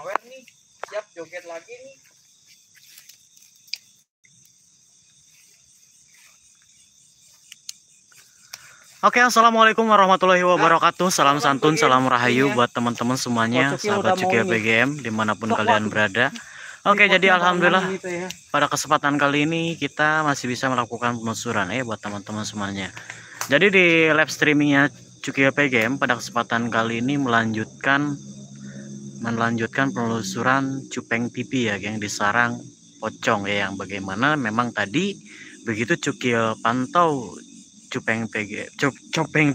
awet nih siap joget lagi nih Oke, assalamualaikum warahmatullahi wabarakatuh. Salam santun, salam rahayu buat teman-teman semuanya, sahabat Cukio BGM dimanapun kalian berada. Oke, jadi alhamdulillah gitu ya. pada kesempatan kali ini kita masih bisa melakukan penelusuran ya buat teman-teman semuanya. Jadi di live streamingnya Cukio PGM pada kesempatan kali ini melanjutkan melanjutkan penelusuran cupeng pipi ya geng di sarang pocong ya yang bagaimana memang tadi begitu cukil pantau cupeng PG cupeng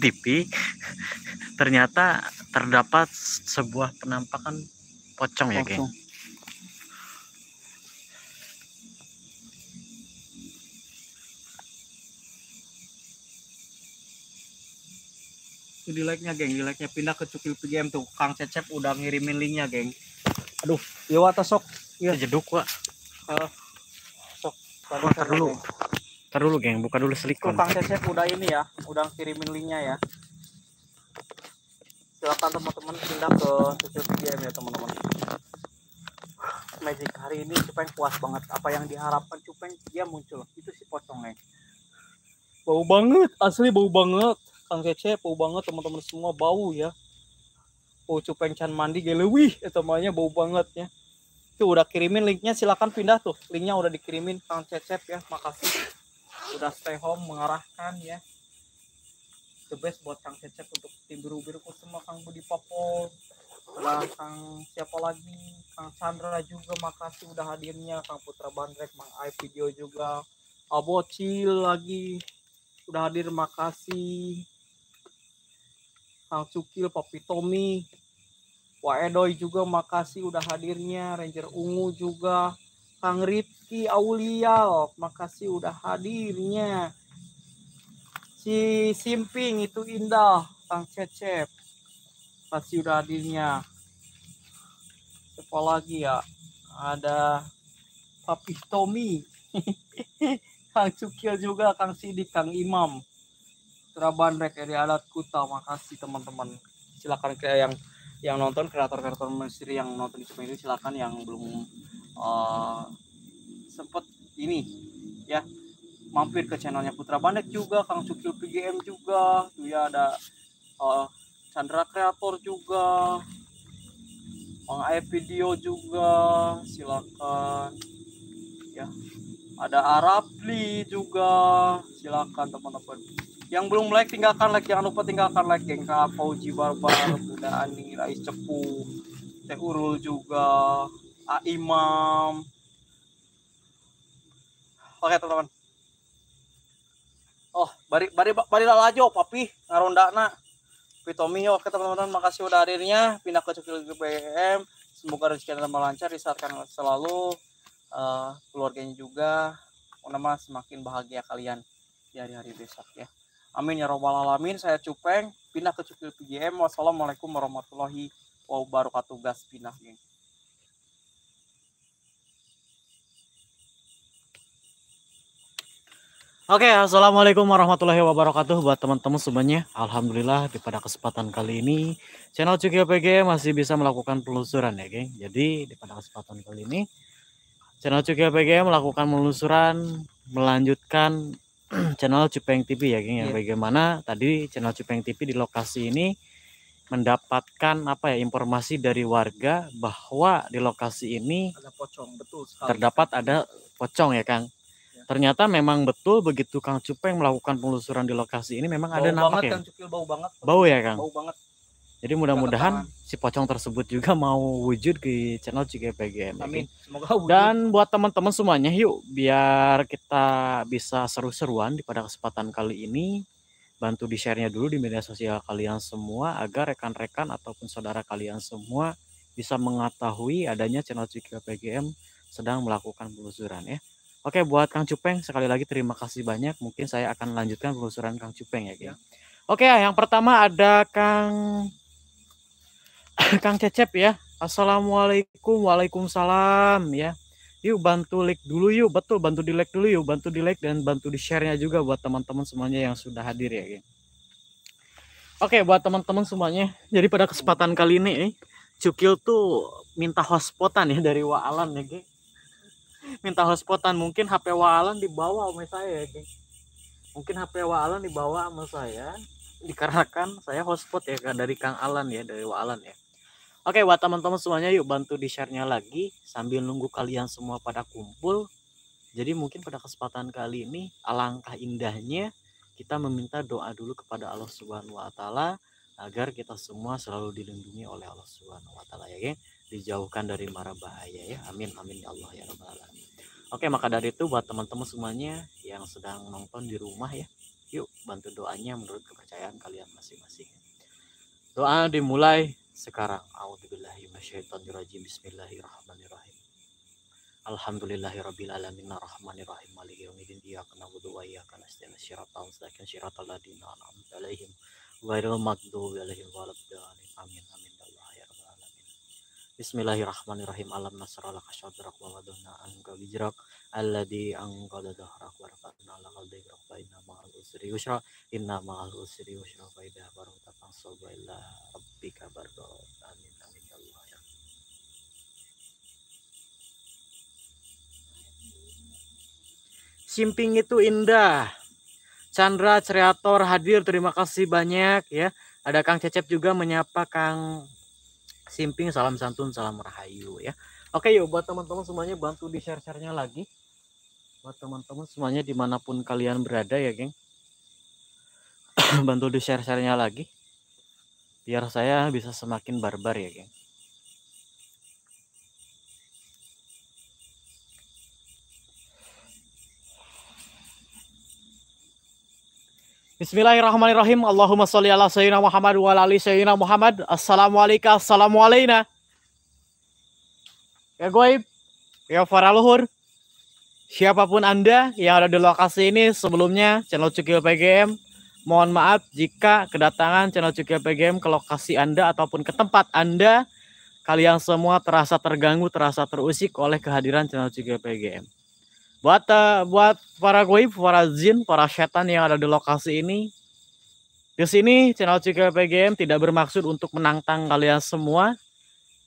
ternyata terdapat sebuah penampakan pocong, ya, pocong. ya geng itu di like nya geng di like nya pindah ke cukil pgm tuh kang cecep udah ngirimin linknya geng aduh iya wata sok iya jeduk wak uh, sok Wah, tar dulu ntar dulu geng buka dulu silikon kang cecep udah ini ya udah link linknya ya silakan teman-teman pindah ke cukil pgm ya teman-teman magic hari ini cupeng puas banget apa yang diharapkan cupeng dia muncul itu si pocongnya bau banget asli bau banget kang cece bau banget teman-teman semua bau ya bau cupeng can mandi gelewih temannya bau banget ya itu udah kirimin linknya silahkan pindah tuh linknya udah dikirimin kang cecep ya makasih udah stay home mengarahkan ya the best buat kang cecep untuk tim biru biru semua kang budi popol nah, kang siapa lagi kang chandra juga makasih udah hadirnya kang putra bandrek mang ai video juga abocil lagi udah hadir makasih Kang Cukil, Papi Tommy, Waedoy juga makasih udah hadirnya, Ranger Ungu juga, Kang Ripki Aulia, makasih udah hadirnya. Si Simping itu indah, Kang Cecep, makasih udah hadirnya. Siapa lagi ya? Ada Papi Tommy, Kang Cukil juga, Kang Sidik, Kang Imam. Surabaya Bandrek di Alat Kuta makasih teman-teman silakan ke yang yang nonton kreator-kreator Mesir yang nonton di Cuma ini silakan yang belum uh, eh, sempat ini ya mampir ke channelnya Putra Bandek juga Kang Sukil PGM juga tuh ya ada uh, Chandra Kreator juga Bang Ayah Video juga silakan ya ada Arabli juga silakan teman-teman yang belum like tinggalkan like jangan lupa tinggalkan like geng Fauji Barbar Bunda Ani Rais Cepu Teh Urul juga A Imam oke teman-teman oh bari bari bari lalajo papi na Pitomi oke teman-teman makasih udah hadirnya pindah ke Cukil BM semoga rezeki anda lancar disaatkan selalu uh, keluarganya juga nama semakin bahagia kalian di hari-hari besok ya. Amin ya robbal alamin. Saya Cupeng, pindah ke Cukil PGM. Wassalamualaikum warahmatullahi wabarakatuh. Gas pindah, geng. Oke, okay, assalamualaikum warahmatullahi wabarakatuh buat teman-teman semuanya. Alhamdulillah di pada kesempatan kali ini channel Cukil PG masih bisa melakukan penelusuran ya, geng. Jadi di pada kesempatan kali ini channel Cukil PG melakukan penelusuran melanjutkan channel Cupeng TV ya geng ya. Yeah. Bagaimana tadi channel Cupeng TV di lokasi ini mendapatkan apa ya informasi dari warga bahwa di lokasi ini ada pocong betul terdapat ada pocong ya Kang. Iya. Ternyata memang betul begitu Kang Cupeng melakukan penelusuran di lokasi ini memang bau ada nampak ya. Kang Cukil, bau banget. Bau ya Kang. Bau banget. Jadi mudah-mudahan si pocong tersebut juga mau wujud di channel CGPGM. Amin. Semoga wujud. Dan buat teman-teman semuanya yuk biar kita bisa seru-seruan di pada kesempatan kali ini bantu di share nya dulu di media sosial kalian semua agar rekan-rekan ataupun saudara kalian semua bisa mengetahui adanya channel CGPGM sedang melakukan penelusuran ya. Oke buat Kang Cupeng sekali lagi terima kasih banyak. Mungkin saya akan lanjutkan penelusuran Kang Cupeng ya. ya. Oke, yang pertama ada Kang Kang Cecep ya. Assalamualaikum, waalaikumsalam ya. Yuk bantu like dulu yuk, betul bantu di like dulu yuk, bantu di like dan bantu di share-nya juga buat teman-teman semuanya yang sudah hadir ya. Oke, Oke buat teman-teman semuanya, jadi pada kesempatan kali ini eh, Cukil tuh minta hotspotan ya dari Waalan ya geng. Minta hotspotan mungkin HP Waalan dibawa sama saya ya geng. Mungkin HP Waalan dibawa sama saya dikarenakan saya hotspot ya dari Kang Alan ya dari Waalan ya. Oke, buat teman-teman semuanya yuk bantu di-share-nya lagi sambil nunggu kalian semua pada kumpul. Jadi mungkin pada kesempatan kali ini alangkah indahnya kita meminta doa dulu kepada Allah Subhanahu wa taala agar kita semua selalu dilindungi oleh Allah Subhanahu wa taala ya, ya, dijauhkan dari mara bahaya ya. Amin amin ya Allah ya rabbal alamin. Oke, maka dari itu buat teman-teman semuanya yang sedang nonton di rumah ya, yuk bantu doanya menurut kepercayaan kalian masing-masing. Doa dimulai sekarang a'udzubillahi minasyaitonirrajim. Bismillahirrahmanirrahim. Alhamdulillahirabbil alamin arrahmanirrahim maliki yaumiddin iyyaka na'budu wa iyyaka nasta'in shiratal mustaqim shiratal ladzina an'amta 'alaihim ghairil maghdubi 'alaihim waladdallin. Amin amin ya, ya rabbal alamin. Bismillahirrahmanirrahim. Alam nasralaka sadrak wa wadana anka bijrak alladhi angkada dhahrak wa rafa'na laka dhikrak fa inna ma'al usri yusra inna ma'al usri yusra fa idza barata fansaba ila rabbika barakat amin amin ya Allah ya Simping itu indah Chandra Creator hadir terima kasih banyak ya ada Kang Cecep juga menyapa Kang Simping salam santun salam rahayu ya Oke yuk buat teman-teman semuanya bantu di share-sharenya lagi buat teman-teman semuanya dimanapun kalian berada ya geng bantu di share-sharenya lagi biar saya bisa semakin barbar ya geng Bismillahirrahmanirrahim. Allahumma sholli ala sayyidina Muhammad wa ala sayyidina Muhammad. Assalamualaikum, Assalamualaikum. Ya gue ya faraluhur, Siapapun Anda yang ada di lokasi ini sebelumnya channel Cukil PGM, mohon maaf jika kedatangan channel Cukil PGM ke lokasi Anda ataupun ke tempat Anda, kalian semua terasa terganggu, terasa terusik oleh kehadiran channel Cukil PGM. Buat, uh, buat para goib, para jin, para setan yang ada di lokasi ini, di sini channel Cukil PGM tidak bermaksud untuk menantang kalian semua,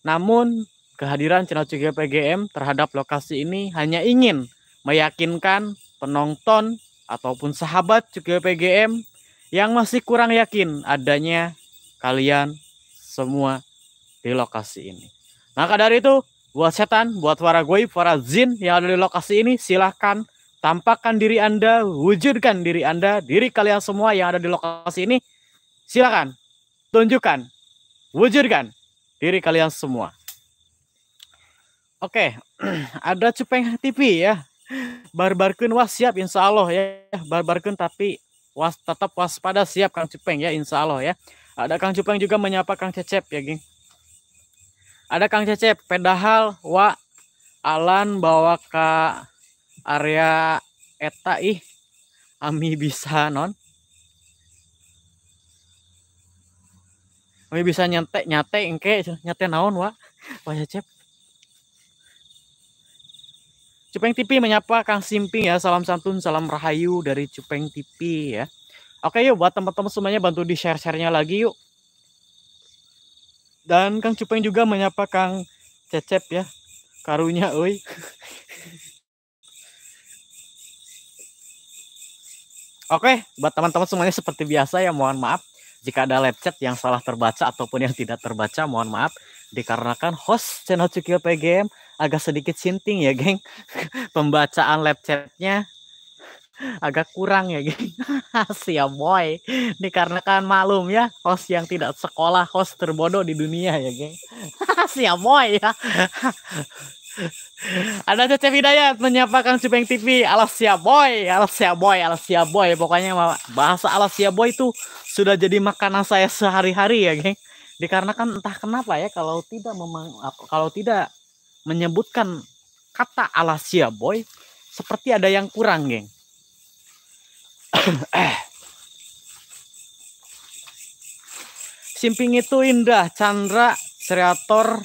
namun kehadiran channel Cukil PGM terhadap lokasi ini hanya ingin meyakinkan penonton ataupun sahabat juga PGM yang masih kurang yakin adanya kalian semua di lokasi ini. Maka dari itu, buat setan, buat para gue, para jin yang ada di lokasi ini, silahkan tampakkan diri Anda, wujudkan diri Anda, diri kalian semua yang ada di lokasi ini. silahkan tunjukkan, wujudkan diri kalian semua. Oke, ada cuping TV ya barbarkan wah siap insya Allah ya barbarkan tapi was tetap waspada siap Kang Cipeng ya insya Allah ya ada Kang Cipeng juga menyapa Kang Cecep ya geng ada Kang Cecep pedahal wa Alan bawa ke area eta ih Ami bisa non Ami bisa nyantek nyate engke nyate naon wa Wah Cecep Cupeng TV menyapa Kang Simping ya. Salam santun, salam rahayu dari Cupeng TV ya. Oke yuk buat teman-teman semuanya bantu di share-sharenya lagi yuk. Dan Kang Cupeng juga menyapa Kang Cecep ya. Karunya oi. Oke, buat teman-teman semuanya seperti biasa ya mohon maaf jika ada live chat yang salah terbaca ataupun yang tidak terbaca mohon maaf dikarenakan host channel Cukil PGM agak sedikit sinting ya, geng. Pembacaan lab chatnya agak kurang ya, geng. Siap boy. Ini karena kan malum ya, host yang tidak sekolah, host terbodoh di dunia ya, geng. Siap boy ya. Ada Cece Hidayat menyapa Kang Cipeng TV alas siap boy, alas siap boy, alas siap boy. Pokoknya bahasa alas siap boy itu sudah jadi makanan saya sehari-hari ya, geng. Dikarenakan entah kenapa ya kalau tidak memang kalau tidak menyebutkan kata Alasia Boy seperti ada yang kurang, geng. Simping itu indah, Chandra, Seriator,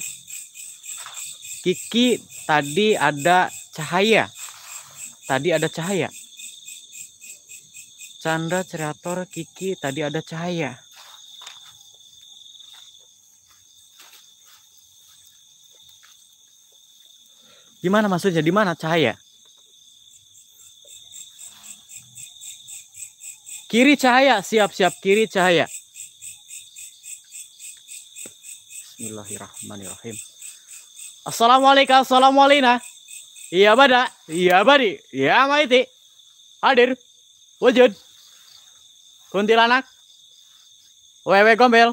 Kiki tadi ada cahaya. Tadi ada cahaya. Chandra, Seriator, Kiki tadi ada cahaya. Gimana maksudnya? Di mana cahaya? Kiri cahaya, siap-siap kiri cahaya. Bismillahirrahmanirrahim. Assalamualaikum, assalamualaikum. Iya bada, iya badi, iya maiti. Hadir, wujud. Kuntilanak, wewe gombel,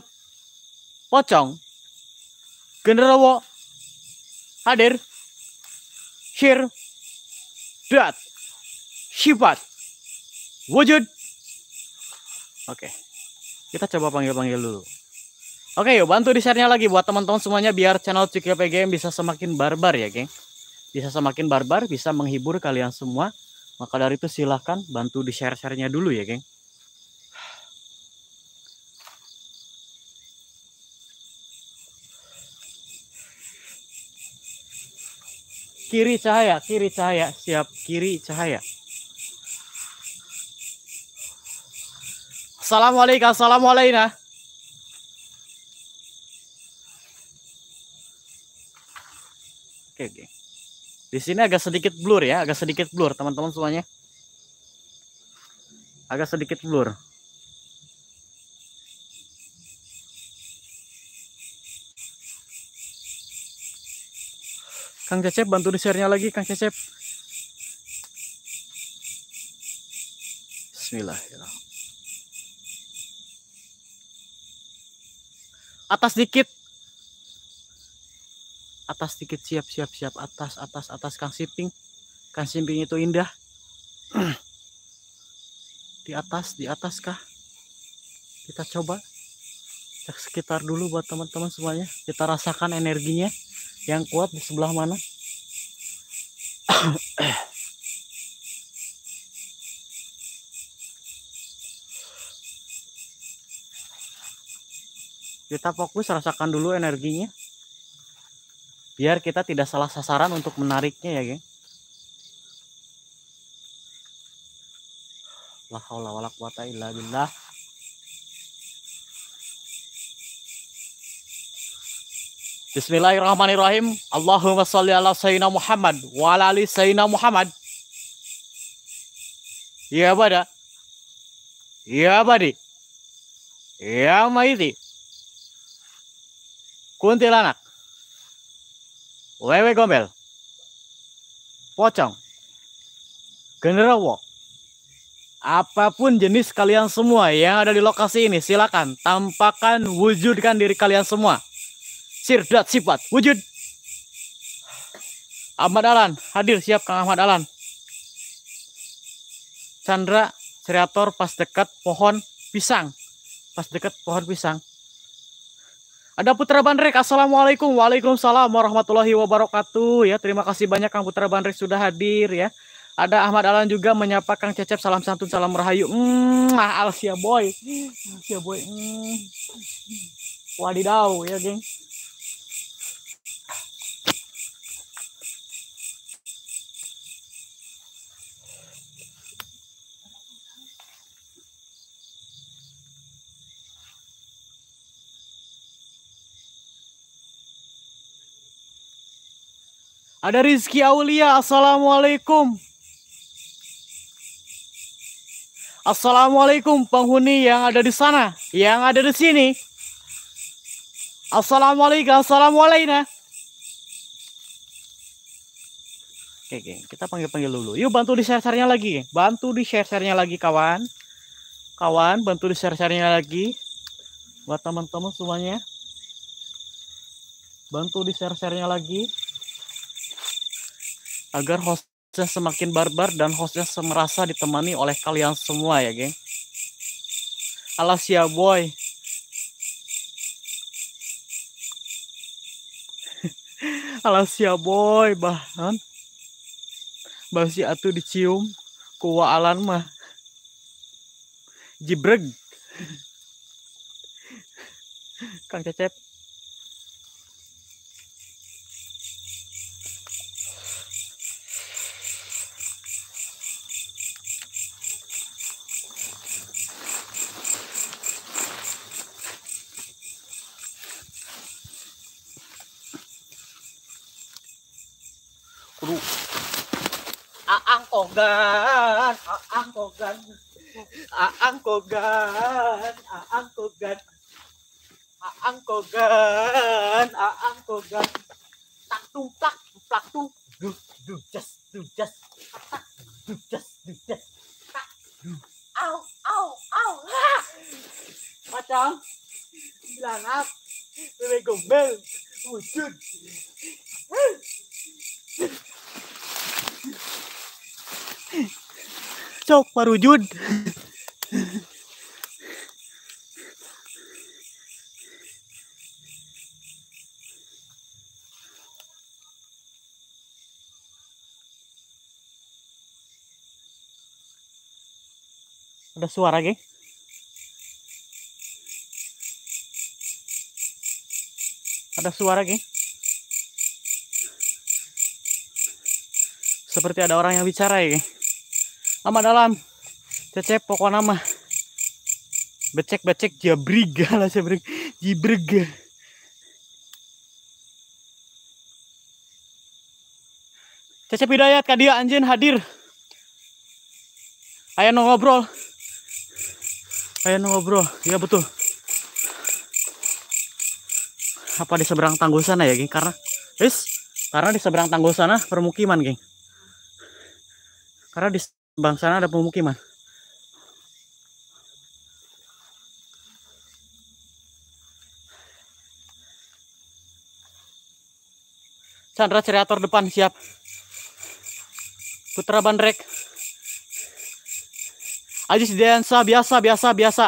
pocong, genderowo, hadir. Syir, dat, sifat, wujud. Oke, kita coba panggil-panggil dulu. Oke, yuk bantu di share-nya lagi buat teman-teman semuanya biar channel Cikil Game bisa semakin barbar ya, geng. Bisa semakin barbar, bisa menghibur kalian semua. Maka dari itu silahkan bantu di share-share-nya dulu ya, geng. kiri cahaya kiri cahaya siap kiri cahaya Assalamualaikum Assalamualaikum oke oke di sini agak sedikit blur ya agak sedikit blur teman-teman semuanya agak sedikit blur Kang Cecep bantu di share-nya lagi Kang Cecep. Bismillahirrahmanirrahim. Atas dikit. Atas dikit siap siap siap atas atas atas Kang Siping. Kang Siping itu indah. di atas di atas kah? Kita coba sekitar dulu buat teman-teman semuanya. Kita rasakan energinya yang kuat di sebelah mana? kita fokus rasakan dulu energinya biar kita tidak salah sasaran untuk menariknya ya geng Lahaulah haula wala quwata illa billah Bismillahirrahmanirrahim. Allahumma salli ala sayyidina Muhammad wa ala ali sayyidina Muhammad. Ya bada. Ya badi. Ya maiti. Kuntilanak. Wewe gombel. Pocong. generawo. Apapun jenis kalian semua yang ada di lokasi ini, silakan tampakkan wujudkan diri kalian semua sirdat sifat wujud Ahmad Alan hadir siap Kang Ahmad Alan Chandra Seriator pas dekat pohon pisang pas dekat pohon pisang ada Putra Bandrek Assalamualaikum Waalaikumsalam warahmatullahi wabarakatuh ya terima kasih banyak Kang Putra Bandrek sudah hadir ya ada Ahmad Alan juga menyapa Kang Cecep salam santun salam rahayu. Hmm, Alsia Boy. Alsia Boy. Hmm. Wadidau ya, geng. Ada Rizky Aulia, Assalamualaikum. Assalamualaikum penghuni yang ada di sana, yang ada di sini. Assalamualaikum, Assalamualaikum. Oke, geng. kita panggil-panggil dulu. Yuk bantu di share share lagi, Bantu di share share lagi, kawan. Kawan, bantu di share share lagi. Buat teman-teman semuanya. Bantu di share share lagi agar hostnya semakin barbar dan hostnya semerasa ditemani oleh kalian semua ya geng alas ya boy alas ya boy bahan basi atu dicium kuwa alan mah jibreg kang cecep kogan, aang kogan, aang kogan, aang kogan, aang kogan, aang kogan, tak tumplak, plak tu, du, du, just, du, jas, tak, du, just, du, jas, du, au, au, au, ha, macam bilang apa, ah. bebek gombel, wujud, cocok parujud ada suara geng ada suara geng seperti ada orang yang bicara ya geng Lama dalam. Cecep pokoknya nama Becek-becek jabriga lah jabriga jibriga Cecep Hidayat kadia anjing hadir. Ayo no ngobrol. Ayo no ngobrol. Iya betul. Apa di seberang tanggul sana ya, geng? Karena, is, karena di seberang tanggul sana permukiman, geng. Karena di bang sana ada pemukiman Sandra Seriator depan siap Putra Bandrek Ajis Densa biasa biasa biasa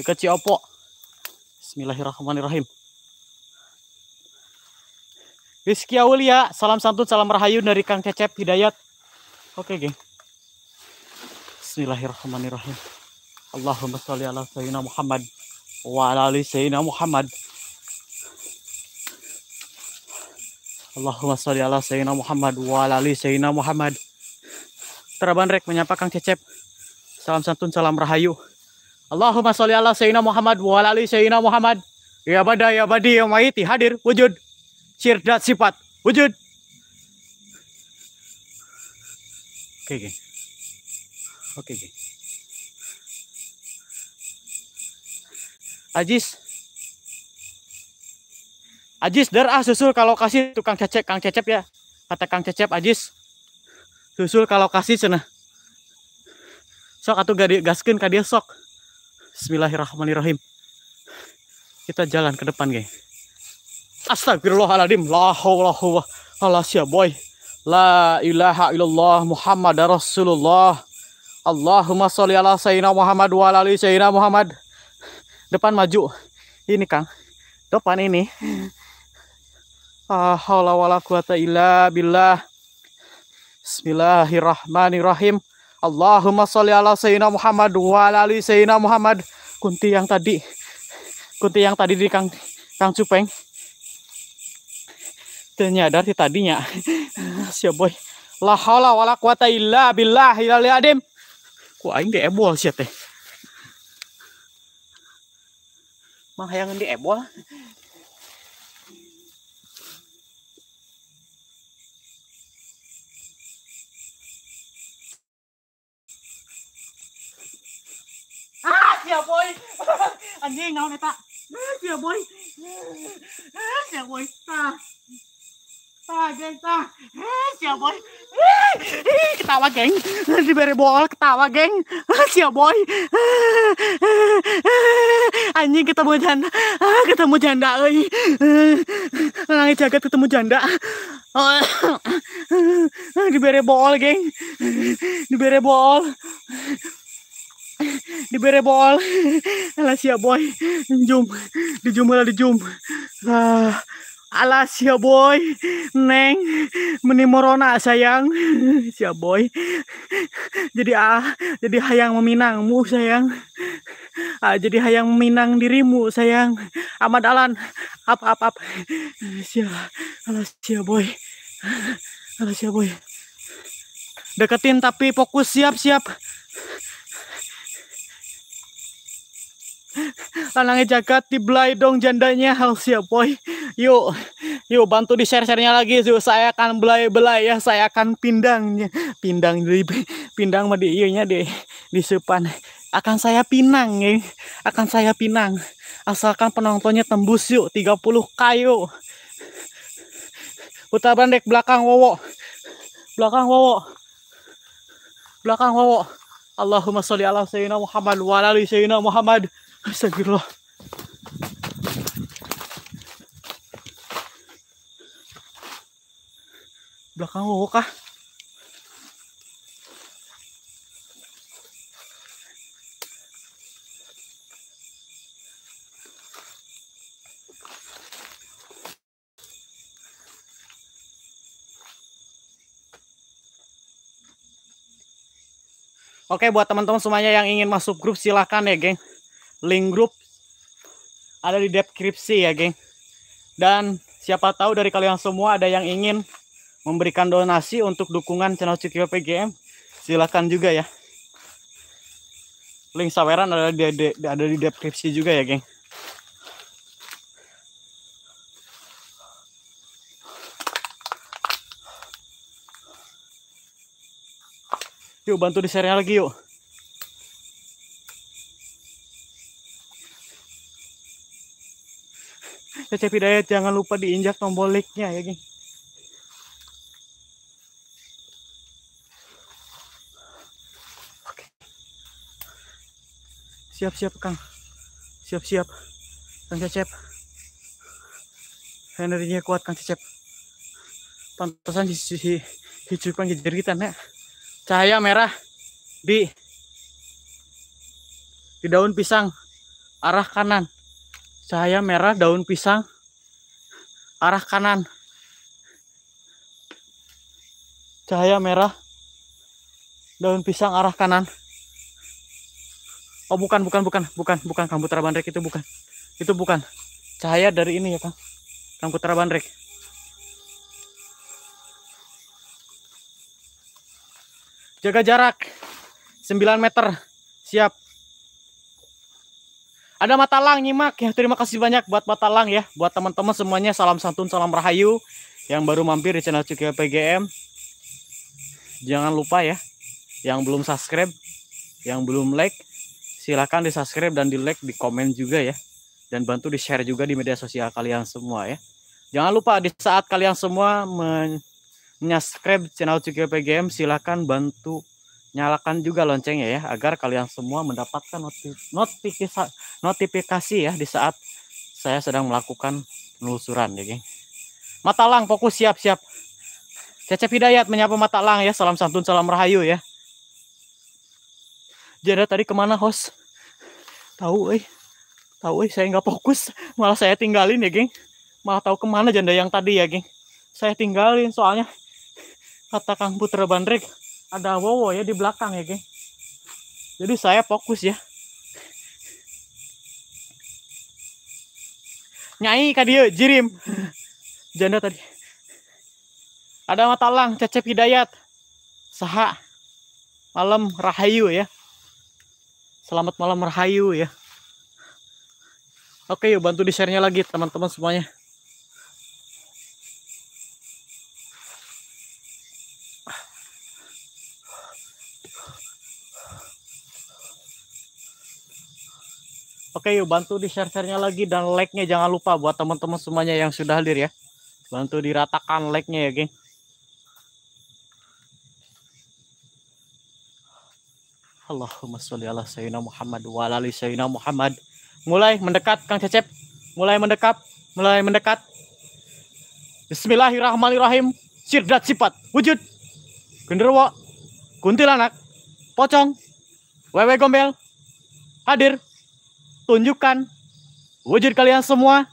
dekat Ciopo Bismillahirrahmanirrahim Rizky Aulia, salam santun, salam rahayu dari Kang Cecep Hidayat. Oke, geng. Bismillahirrahmanirrahim. Allahumma sholli ala sayyidina Muhammad wa ala ali sayyidina Muhammad. Allahumma sholli ala sayyidina Muhammad wa ala ali sayyidina Muhammad. Teraban rek menyapa Kang Cecep. Salam santun, salam rahayu. Allahumma sholli ala sayyidina Muhammad wa ala ali sayyidina Muhammad. Ya bada ya badi ya maiti hadir wujud cerdas sifat wujud oke oke oke okay, Ajis Ajis darah susul kalau kasih tukang cecep Kang Cecep ya kata Kang Cecep Ajis susul kalau kasih cenah sok atau gak gaskin kadia sok Bismillahirrahmanirrahim kita jalan ke depan guys Astagfirullahaladzim. La haula wa la boy. La ilaha illallah Muhammad Rasulullah. Allahumma sholli ala sayyidina Muhammad wa ala ali sayyidina Muhammad. Depan maju. Ini Kang. Depan ini. La haula wa la quwata illa billah. Bismillahirrahmanirrahim. Allahumma sholli ala sayyidina Muhammad wa ala ali sayyidina Muhammad. Kunti yang tadi. Kunti yang tadi di Kang Kang Cupeng ternyadar sih tadinya siap boy la haula wala quwata illa billah ilal adim ku aing di ebol sia teh mah hayang di ebol ah sia boy anjing naon eta sia ah, boy sia boy ah, ah. Ah, geng, ah. Siap, boy. Ketawa, geng. Diberi eh, bol eh, eh, ketawa, geng. Siap, boy. Anjing ketemu janda. Ketemu janda, oi. Langit jagat ketemu janda. Diberi bol geng. Diberi bol, Diberi bol, Alah, siap, boy. Jum. Di Dijum, lah, dijum. Ah alas ya boy neng morona sayang siap boy jadi ah jadi hayang meminangmu sayang ah, jadi hayang meminang dirimu sayang Ahmad Alan apa-apa. up sia alas ya boy alas ya boy deketin tapi fokus siap siap Anangnya jagat dibelai dong jandanya hal siap boy. Yuk, yuk bantu di share sharenya lagi. Yuk saya akan belai belai ya. Saya akan pindangnya, pindang di pindang mah di iya di di sepan. Akan saya pinang ya. Akan saya pinang. Asalkan penontonnya tembus yuk 30 kayu. Putar bandek belakang wowo. Belakang wowo. Belakang wowo. Allahumma sholli ala sayyidina Muhammad wa ala sayyidina Muhammad. Astagfirullah. Belakang kah Oke buat teman-teman semuanya yang ingin masuk grup silahkan ya geng. Link grup ada di deskripsi ya geng. Dan siapa tahu dari kalian semua ada yang ingin memberikan donasi untuk dukungan channel Cikio PGM. Silahkan juga ya. Link saweran ada di, ada di deskripsi juga ya geng. Yuk bantu di share lagi yuk. Cecep Hidayat jangan lupa diinjak tombol like-nya ya, geng. Siap-siap, Kang. Siap-siap. Kang Cecep. Energinya kuat, Kang Cecep. Pantasan si, si, si, si, si, ya cahaya merah di di daun pisang arah kanan cahaya merah daun pisang arah kanan cahaya merah daun pisang arah kanan oh bukan bukan bukan bukan bukan kambutra bandrek itu bukan itu bukan cahaya dari ini ya kang kambutra bandrek Jaga jarak. 9 meter. Siap. Ada Mata Lang, nyimak ya. Terima kasih banyak buat Mata Lang ya. Buat teman-teman semuanya salam santun, salam rahayu yang baru mampir di channel Cuki PGM. Jangan lupa ya yang belum subscribe, yang belum like, silahkan di subscribe dan di like, di komen juga ya. Dan bantu di share juga di media sosial kalian semua ya. Jangan lupa di saat kalian semua men subscribe channel CGP Game silahkan bantu nyalakan juga loncengnya ya agar kalian semua mendapatkan notifikasi notifikasi ya di saat saya sedang melakukan penelusuran ya geng. lang fokus siap-siap. Cecep Hidayat menyapa mata lang ya salam santun salam rahayu ya. jadi tadi kemana host? Tahu eh. Tahu eh saya nggak fokus malah saya tinggalin ya geng. Malah tahu kemana janda yang tadi ya geng. Saya tinggalin soalnya kata Kang Putra Bandrek ada Wowo ya di belakang ya geng jadi saya fokus ya nyai kadio jirim janda tadi ada matalang cecep hidayat saha malam rahayu ya selamat malam rahayu ya oke yuk bantu di share lagi teman-teman semuanya Oke yuk bantu di share-sharenya lagi dan like-nya jangan lupa buat teman-teman semuanya yang sudah hadir ya. Bantu diratakan like-nya ya, geng. Allahumma sholli ala sayyidina Muhammad wa ala ali sayyidina Muhammad. Mulai mendekat Kang Cecep. Mulai mendekat, mulai mendekat. Bismillahirrahmanirrahim. Sirdat sifat wujud. Genderwo, kuntilanak, pocong, wewe gombel, hadir. Tunjukkan wujud kalian semua.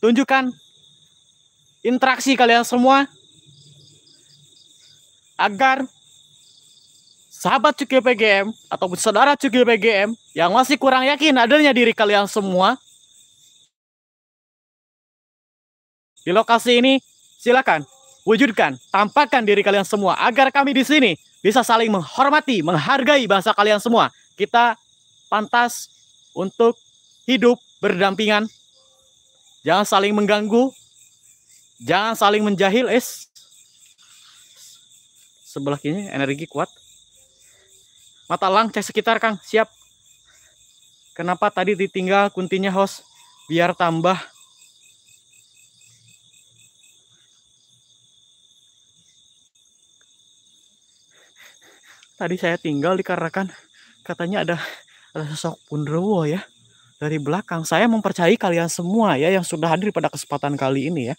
Tunjukkan interaksi kalian semua agar sahabat Cuki PGM ataupun saudara Cuki PGM yang masih kurang yakin adanya diri kalian semua di lokasi ini silakan wujudkan, tampakkan diri kalian semua agar kami di sini bisa saling menghormati, menghargai bahasa kalian semua kita pantas untuk hidup berdampingan. Jangan saling mengganggu. Jangan saling menjahil. es. sebelah kiri energi kuat. Mata lang, cek sekitar Kang. Siap. Kenapa tadi ditinggal kuntinya host? Biar tambah Tadi saya tinggal dikarenakan katanya ada ada sosok Punderwo ya dari belakang. Saya mempercayai kalian semua ya yang sudah hadir pada kesempatan kali ini ya.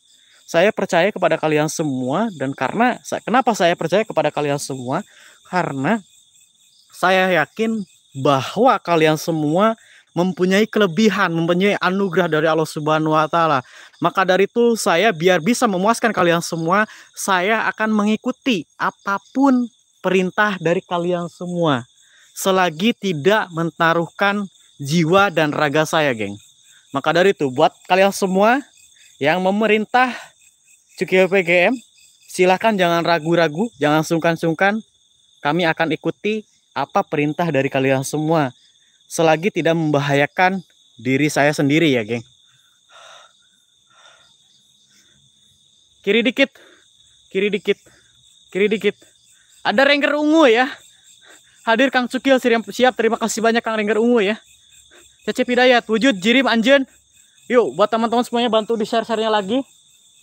Saya percaya kepada kalian semua dan karena kenapa saya percaya kepada kalian semua? Karena saya yakin bahwa kalian semua mempunyai kelebihan, mempunyai anugerah dari Allah Subhanahu wa taala. Maka dari itu saya biar bisa memuaskan kalian semua, saya akan mengikuti apapun perintah dari kalian semua selagi tidak mentaruhkan jiwa dan raga saya, geng. Maka dari itu, buat kalian semua yang memerintah Cukai PGM, silahkan jangan ragu-ragu, jangan sungkan-sungkan. Kami akan ikuti apa perintah dari kalian semua. Selagi tidak membahayakan diri saya sendiri ya, geng. Kiri dikit, kiri dikit, kiri dikit. Ada ranger ungu ya hadir Kang Sukil siap terima kasih banyak Kang Rengger Ungu ya Cece Pidayat wujud jirim anjen yuk buat teman-teman semuanya bantu di share sharenya lagi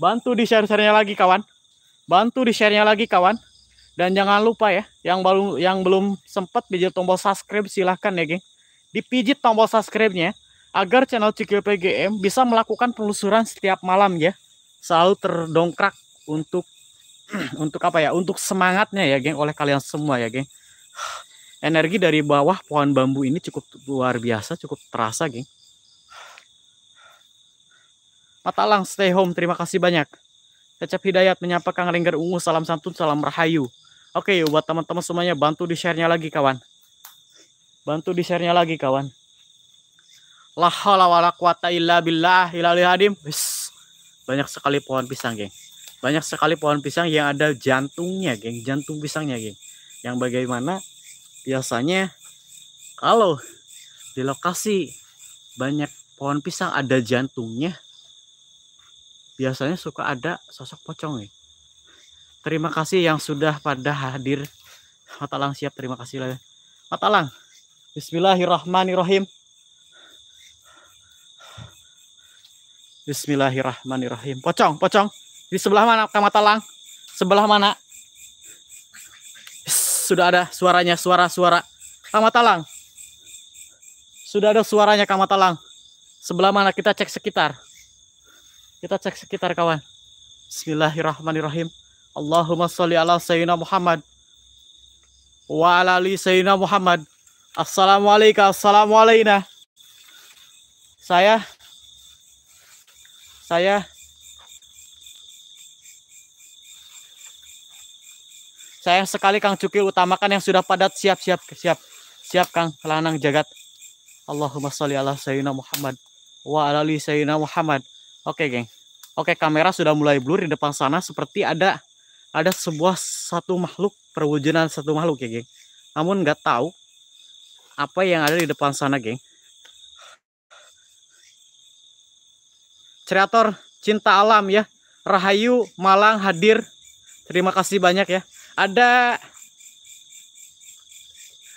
bantu di share sharenya lagi kawan bantu di sharenya lagi kawan dan jangan lupa ya yang baru yang belum sempat pijit tombol subscribe silahkan ya geng dipijit tombol subscribe-nya agar channel Cukil PGM bisa melakukan penelusuran setiap malam ya selalu terdongkrak untuk untuk apa ya untuk semangatnya ya geng oleh kalian semua ya geng energi dari bawah pohon bambu ini cukup luar biasa, cukup terasa, geng. Matalang stay home, terima kasih banyak. Cecep Hidayat menyapa Kang Lengger Ungu, salam santun, salam rahayu. Oke, yuk buat teman-teman semuanya bantu di-share-nya lagi, kawan. Bantu di-share-nya lagi, kawan. La haula wala quwata illa billah Banyak sekali pohon pisang, geng. Banyak sekali pohon pisang yang ada jantungnya, geng. Jantung pisangnya, geng. Yang bagaimana biasanya kalau di lokasi banyak pohon pisang ada jantungnya biasanya suka ada sosok pocong ya. Terima kasih yang sudah pada hadir. Matalang siap, terima kasih lah. Matalang. Bismillahirrahmanirrahim. Bismillahirrahmanirrahim. Pocong, pocong. Di sebelah mana Kak Matalang? Sebelah mana? sudah ada suaranya, suara-suara. Kamatalang. Sudah ada suaranya Kamatalang. Sebelah mana? Kita cek sekitar. Kita cek sekitar kawan. Bismillahirrahmanirrahim. Allahumma sholli ala sayyidina Muhammad. Wa ala li sayyidina Muhammad. Assalamualaikum, assalamualaikum. Saya saya Sayang sekali Kang Cukil utamakan yang sudah padat. Siap, siap, siap. Siap Kang Lanang Jagat. Allahumma sholli ala sayyidina Muhammad wa ala ali sayyidina Muhammad. Oke, geng. Oke, kamera sudah mulai blur di depan sana seperti ada ada sebuah satu makhluk perwujudan satu makhluk ya, geng. Namun nggak tahu apa yang ada di depan sana, geng. Kreator cinta alam ya. Rahayu Malang hadir. Terima kasih banyak ya ada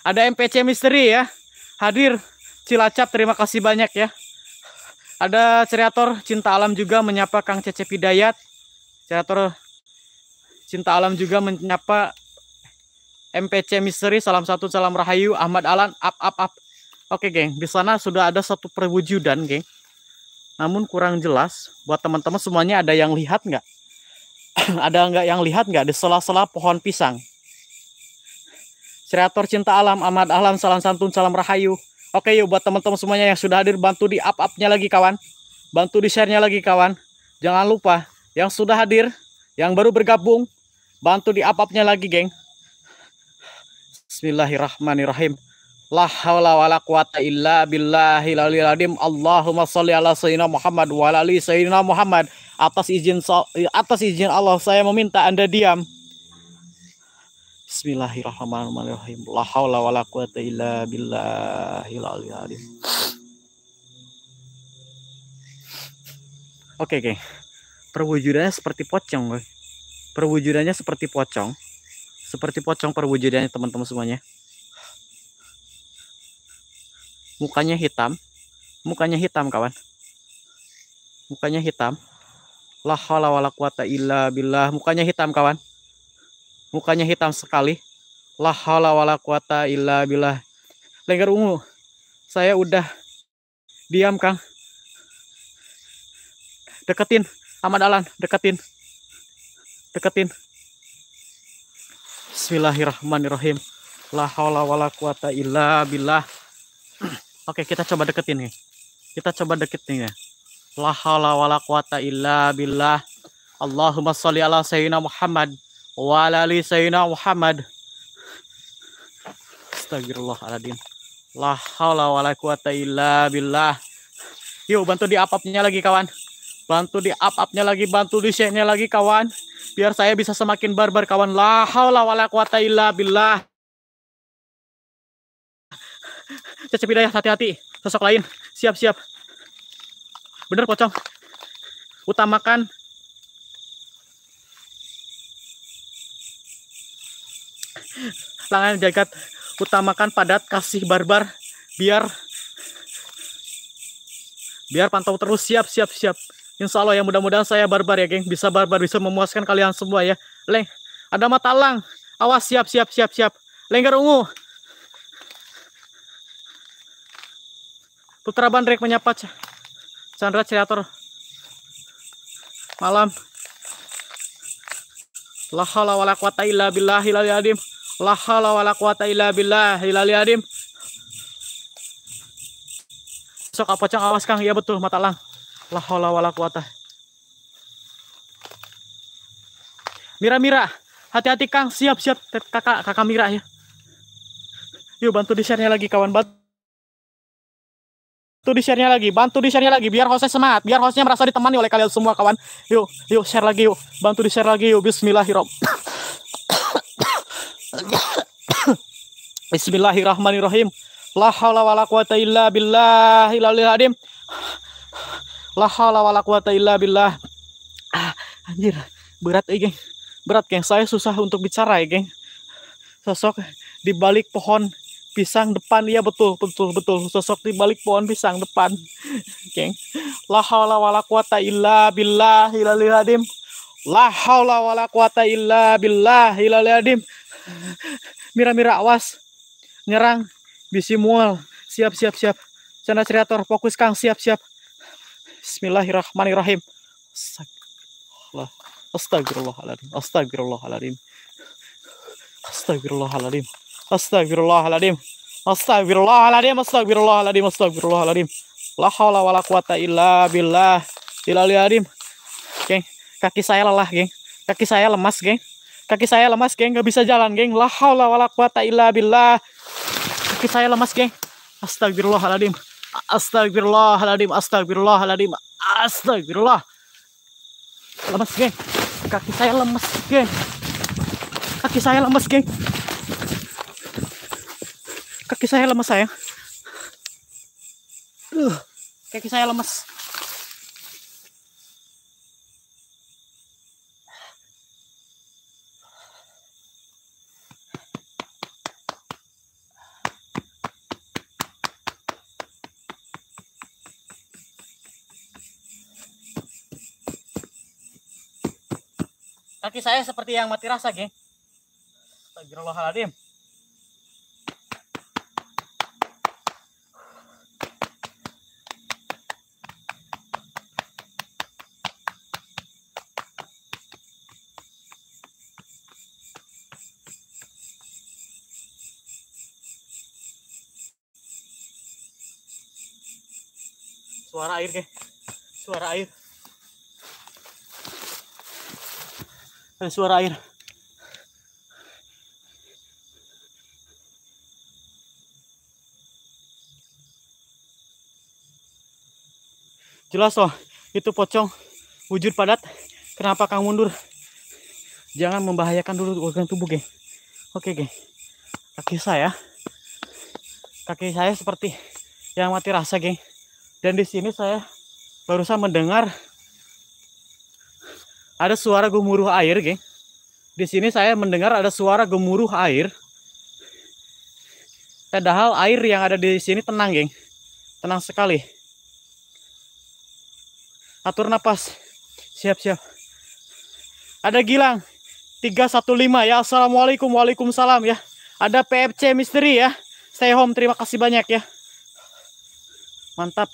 ada MPC misteri ya hadir Cilacap terima kasih banyak ya ada kreator cinta alam juga menyapa Kang Cece Pidayat kreator cinta alam juga menyapa MPC misteri salam satu salam rahayu Ahmad Alan up up up oke geng di sana sudah ada satu perwujudan geng namun kurang jelas buat teman-teman semuanya ada yang lihat nggak ada nggak yang lihat nggak di sela-sela pohon pisang? Kreator cinta alam, Ahmad Alam, salam santun, salam rahayu. Oke yuk buat teman-teman semuanya yang sudah hadir bantu di up-upnya lagi kawan. Bantu di share-nya lagi kawan. Jangan lupa yang sudah hadir, yang baru bergabung, bantu di up-upnya lagi geng. Bismillahirrahmanirrahim. La haula wala quwata illa billahi aliyil adim. Allahumma salli ala sayyidina Muhammad wa ala ali sayyidina Muhammad. Atas izin atas izin Allah saya meminta Anda diam. Bismillahirrahmanirrahim. La haula wala quwata illa billahi aliyil adim. Oke, okay, okay. Perwujudannya seperti pocong, guys. Perwujudannya seperti pocong. Seperti pocong perwujudannya teman-teman semuanya mukanya hitam mukanya hitam kawan mukanya hitam la haula illa billah mukanya hitam kawan mukanya hitam sekali la haula illa billah lengger ungu saya udah diam Kang deketin Ahmad Alan deketin deketin Bismillahirrahmanirrahim la haula wala quwata illa billah Oke, kita coba deketin nih. Kita coba deketin ya. La haula wala quwata illa billah. Allahumma shalli ala sayyidina Muhammad wa ala ali sayyidina Muhammad. Astagfirullahaladzim. La haula wala quwata illa billah. Yuk bantu di apapnya lagi kawan. Bantu di up-upnya lagi, bantu di share-nya lagi kawan. Biar saya bisa semakin barbar kawan. La haula wala quwata illa billah. Cecep ya hati-hati sosok lain siap-siap bener pocong utamakan tangan jagat utamakan padat kasih barbar biar biar pantau terus siap siap siap Insya Allah ya mudah-mudahan saya barbar ya geng bisa barbar bisa memuaskan kalian semua ya leng ada mata lang awas siap siap siap siap lengger ungu Putra Bandrek menyapa Chandra Creator. Malam. La haula wala quwata illa billahi al adim. La haula wala quwata illa billahi al adim. Sok apa cang awas Kang? Iya betul mata lang. La haula wala quwata. Mira-mira, hati-hati Kang, siap-siap kakak kakak Mira ya. Yuk bantu di share lagi kawan bantu bantu di share-nya lagi, bantu di share-nya lagi biar hostnya semangat, biar hostnya merasa ditemani oleh kalian semua kawan. Yuk, yuk share lagi yuk, bantu di share lagi yuk. Bismillahirrahmanirrahim. Bismillahirrahmanirrahim. La haula wala quwata illa billah adim. La haula wala quwata illa billah. Ah, anjir, berat ya, geng. Berat, geng. Saya susah untuk bicara ya, geng. Sosok di balik pohon pisang depan iya betul betul betul sosok di balik pohon pisang depan geng la haula wala quwata illa billah hilal adim la haula wala quwata illa billah hilal adim mira-mira awas nyerang bisi mual siap siap siap canda kreator fokus kang siap siap bismillahirrahmanirrahim astagfirullahaladzim astagfirullahaladzim astagfirullahaladzim Astagfirullahaladzim. Astagfirullahaladzim. Astagfirullahaladzim. Astagfirullahaladzim. La haula wala quwata illa billah. Ilalim. Geng, kaki saya lelah, geng. Kaki saya lemas, geng. Kaki saya lemas, geng. Gak bisa jalan, geng. La haula wala quwata illa billah. Kaki saya lemas, geng. Astagfirullahaladzim. Astagfirullahaladzim. Astagfirullahaladzim. Astagfirullah. Lemas, geng. Kaki saya lemas, geng. Kaki saya lemas, geng. Kaki saya lemas sayang. kaki saya lemas. Kaki saya seperti yang mati rasa, geng. Astagfirullahaladzim. suara air kayak suara air ada suara air jelas loh itu pocong wujud padat kenapa kang mundur jangan membahayakan dulu organ tubuh geng oke geng kaki saya kaki saya seperti yang mati rasa geng dan di sini saya barusan mendengar ada suara gemuruh air, geng. Di sini saya mendengar ada suara gemuruh air. Padahal air yang ada di sini tenang, geng. Tenang sekali. Atur nafas. Siap-siap. Ada Gilang. 315 ya. Assalamualaikum. Waalaikumsalam ya. Ada PFC Misteri ya. Stay home. Terima kasih banyak ya mantap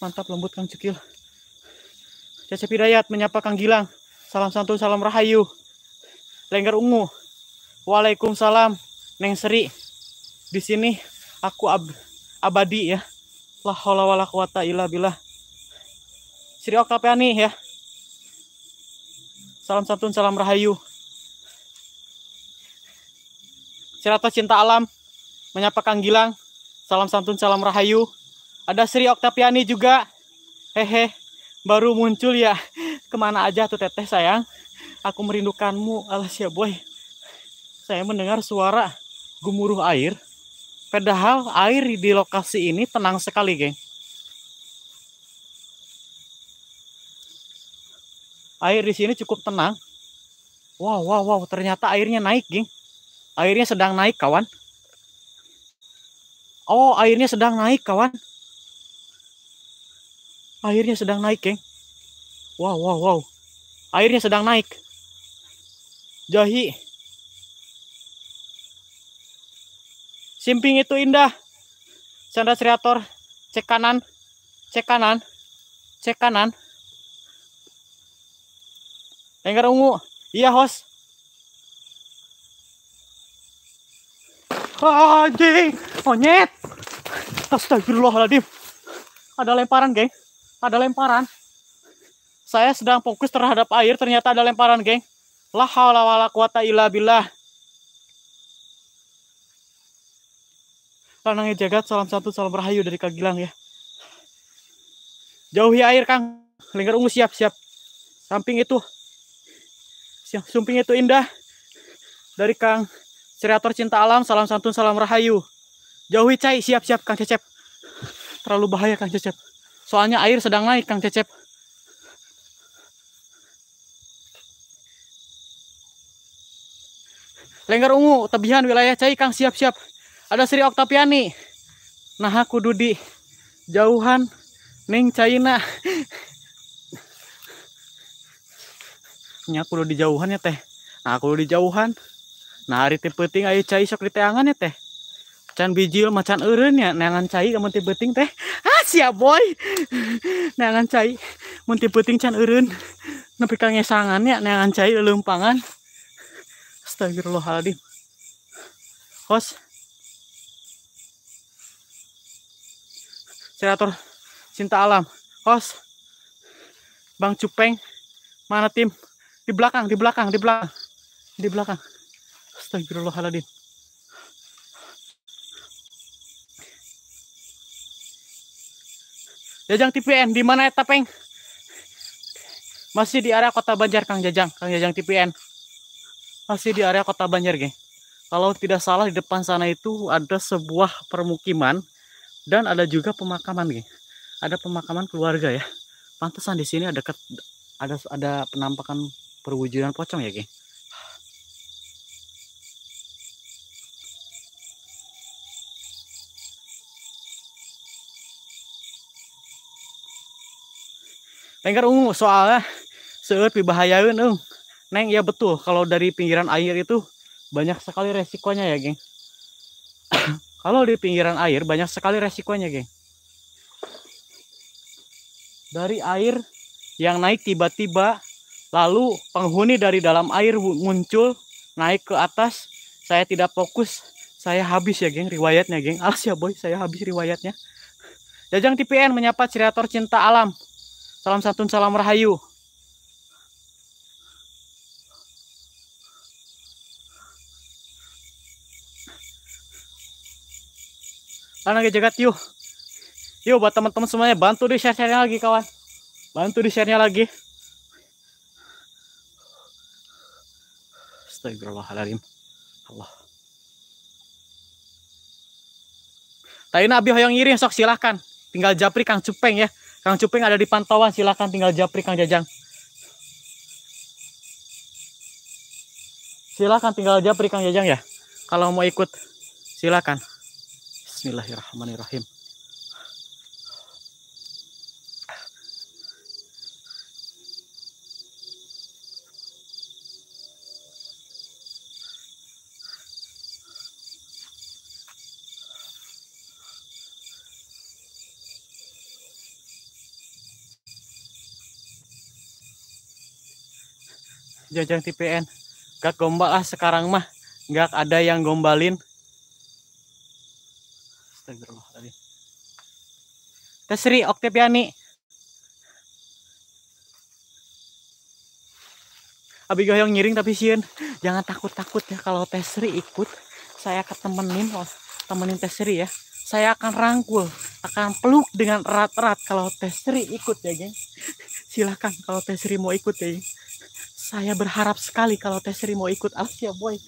mantap lembut Kang Cukil Cecep Hidayat menyapa Kang Gilang salam santun salam rahayu lengger ungu Waalaikumsalam Neng Sri di sini aku ab abadi ya la haula wala quwata illa billah Sri Oktapiani ya salam santun salam rahayu Cerita cinta alam menyapa Kang Gilang. Salam santun, salam rahayu. Ada Sri Oktaviani juga. Hehe, baru muncul ya. Kemana aja tuh teteh sayang? Aku merindukanmu, alas ya boy. Saya mendengar suara gemuruh air. Padahal air di lokasi ini tenang sekali, geng. Air di sini cukup tenang. Wow, wow, wow, ternyata airnya naik, geng. Airnya sedang naik, kawan. Oh, airnya sedang naik, kawan. Airnya sedang naik, geng. Wow, wow, wow. Airnya sedang naik. Jahi. Simping itu indah. Sandra creator, Cek kanan. Cek kanan. Cek kanan. Lengger ungu. Iya, host. Anjing. Monyet. Astagfirullahaladzim. Ada lemparan, geng. Ada lemparan. Saya sedang fokus terhadap air, ternyata ada lemparan, geng. La haula wala quwata billah. Lanangnya jagat, salam satu, salam rahayu dari Kagilang ya. Jauhi air, Kang. Lingkar ungu siap-siap. Samping itu. Sumping itu indah. Dari Kang Seriator Cinta Alam, salam santun, salam rahayu. Jauhi Cai, siap-siap Kang Cecep. Terlalu bahaya Kang Cecep. Soalnya air sedang naik Kang Cecep. Lengger ungu, tebihan wilayah Cai Kang siap-siap. Ada Sri Oktaviani. Nah aku Dudi. Jauhan Ning Caina. Nya aku dudi jauhan ya teh. Nah aku dudi jauhan. Nah hari tim penting ayo cai sok di teangan ya teh macan bijil macan eureun nya neangan cai kamu ti beuting teh ah siap boy neangan cai mun beting beuting can eureun nepi ka ngesangan nya neangan cai leumpangan astagfirullahaladzim hos Serator cinta alam kos, Bang Cupeng mana tim di belakang di belakang di belakang di belakang astagfirullahaladzim Jajang TPN eh, di mana ya tapeng? Masih di area kota Banjar Kang Jajang, Kang Jajang TPN. Masih di area kota Banjar, geng. Kalau tidak salah di depan sana itu ada sebuah permukiman dan ada juga pemakaman, geng. Ada pemakaman keluarga ya. Pantesan di sini ada ada ada penampakan perwujudan pocong ya, geng. lengger ungu soalnya seut dibahayain ung neng ya betul kalau dari pinggiran air itu banyak sekali resikonya ya geng kalau di pinggiran air banyak sekali resikonya geng dari air yang naik tiba-tiba lalu penghuni dari dalam air muncul naik ke atas saya tidak fokus saya habis ya geng riwayatnya geng alas ya boy saya habis riwayatnya Jajang TPN menyapa Ciriator cinta alam Salam santun, salam rahayu. Karena jagat yuk. Yuk buat teman-teman semuanya bantu di share-share lagi kawan. Bantu di share-nya lagi. Astagfirullahaladzim. Allah. Tapi nabi hoyong iri sok silahkan. Tinggal japri Kang Cupeng ya. Kang Cuping ada di pantauan, silahkan tinggal japri Kang Jajang. Silahkan tinggal japri Kang Jajang ya. Kalau mau ikut, silahkan. Bismillahirrahmanirrahim. Jajang TPN. Gak gombal ah sekarang mah. Gak ada yang gombalin. Astagfirullahaladzim. Tesri Oktaviani. Abi Goyong nyiring tapi sieun. Jangan takut-takut ya kalau Tesri ikut. Saya oh, temenin loh. Temenin Tesri ya. Saya akan rangkul. Akan peluk dengan erat-erat kalau Tesri ikut ya geng. Silahkan kalau Tesri mau ikut ya geng. Saya berharap sekali kalau Teh Sri mau ikut Asia Boy.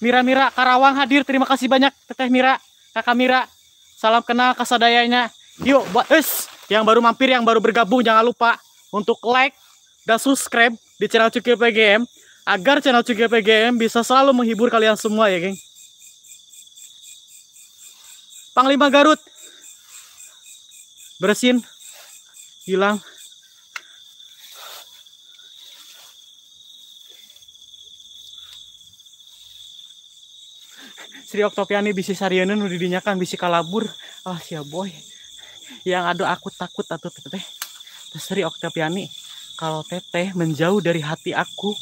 Mira Mira Karawang hadir. Terima kasih banyak Teteh Mira, Kakak Mira. Salam kenal kasadayanya. Yuk, buat es yang baru mampir, yang baru bergabung jangan lupa untuk like dan subscribe di channel Cukil PGM agar channel Cukil PGM bisa selalu menghibur kalian semua ya, geng. Panglima Garut bersin hilang Sri Oktopiani bisi sarieunun udah dinyakan bisi kalabur oh, ah, siap ya boy yang aduh aku takut atau teteh Sri Oktopiani kalau teteh menjauh dari hati aku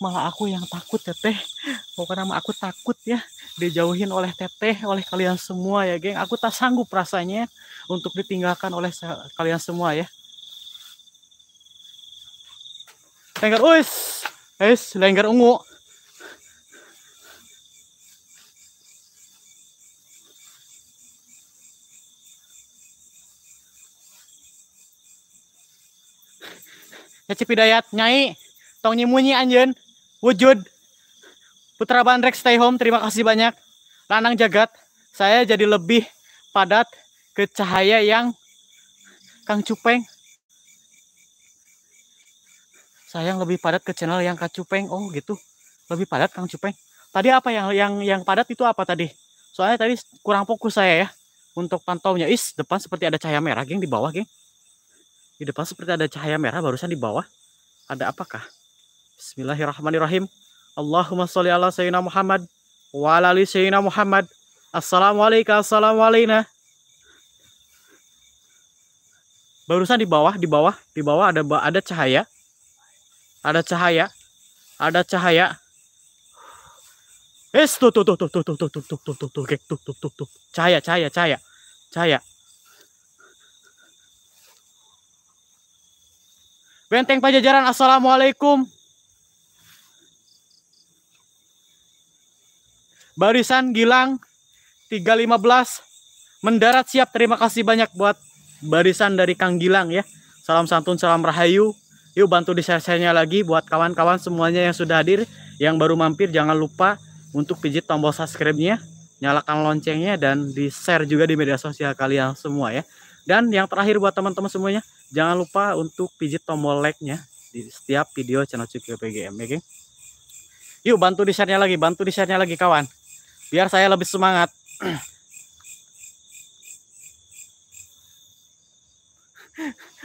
malah aku yang takut teteh pokoknya nama aku takut ya dijauhin oleh teteh, oleh kalian semua ya geng. Aku tak sanggup rasanya untuk ditinggalkan oleh kalian semua ya. Lengger uis, es lengger ungu. Cepi dayat nyai, tong nyimunyi anjen, wujud. Putra Bandrek stay home, terima kasih banyak. Lanang jagat, saya jadi lebih padat ke cahaya yang Kang Cupeng. Sayang lebih padat ke channel yang Kang Cupeng. Oh gitu, lebih padat Kang Cupeng. Tadi apa yang yang yang padat itu apa tadi? Soalnya tadi kurang fokus saya ya untuk pantaunya. Is depan seperti ada cahaya merah, geng di bawah, geng. Di depan seperti ada cahaya merah barusan di bawah. Ada apakah? Bismillahirrahmanirrahim. Allahumma sholli ala sayyidina Muhammad wa ala ali sayyidina Muhammad. Assalamualaikum, assalamualaikum. Barusan di bawah, di bawah, di bawah ada ada cahaya. Ada cahaya. Ada cahaya. Es tuh tuh tuh tuh tuh tuh tuh tuh tuh tuh tuh tuh tuh tuh tuh tuh cahaya cahaya cahaya cahaya Benteng Pajajaran Assalamualaikum Barisan Gilang 315 mendarat siap. Terima kasih banyak buat barisan dari Kang Gilang ya. Salam santun, salam rahayu. Yuk bantu di share-nya lagi buat kawan-kawan semuanya yang sudah hadir, yang baru mampir jangan lupa untuk pijit tombol subscribe-nya, nyalakan loncengnya dan di-share juga di media sosial kalian semua ya. Dan yang terakhir buat teman-teman semuanya, jangan lupa untuk pijit tombol like-nya di setiap video channel Cukil PGM, ya Okay? Yuk bantu di share lagi, bantu di share lagi kawan biar saya lebih semangat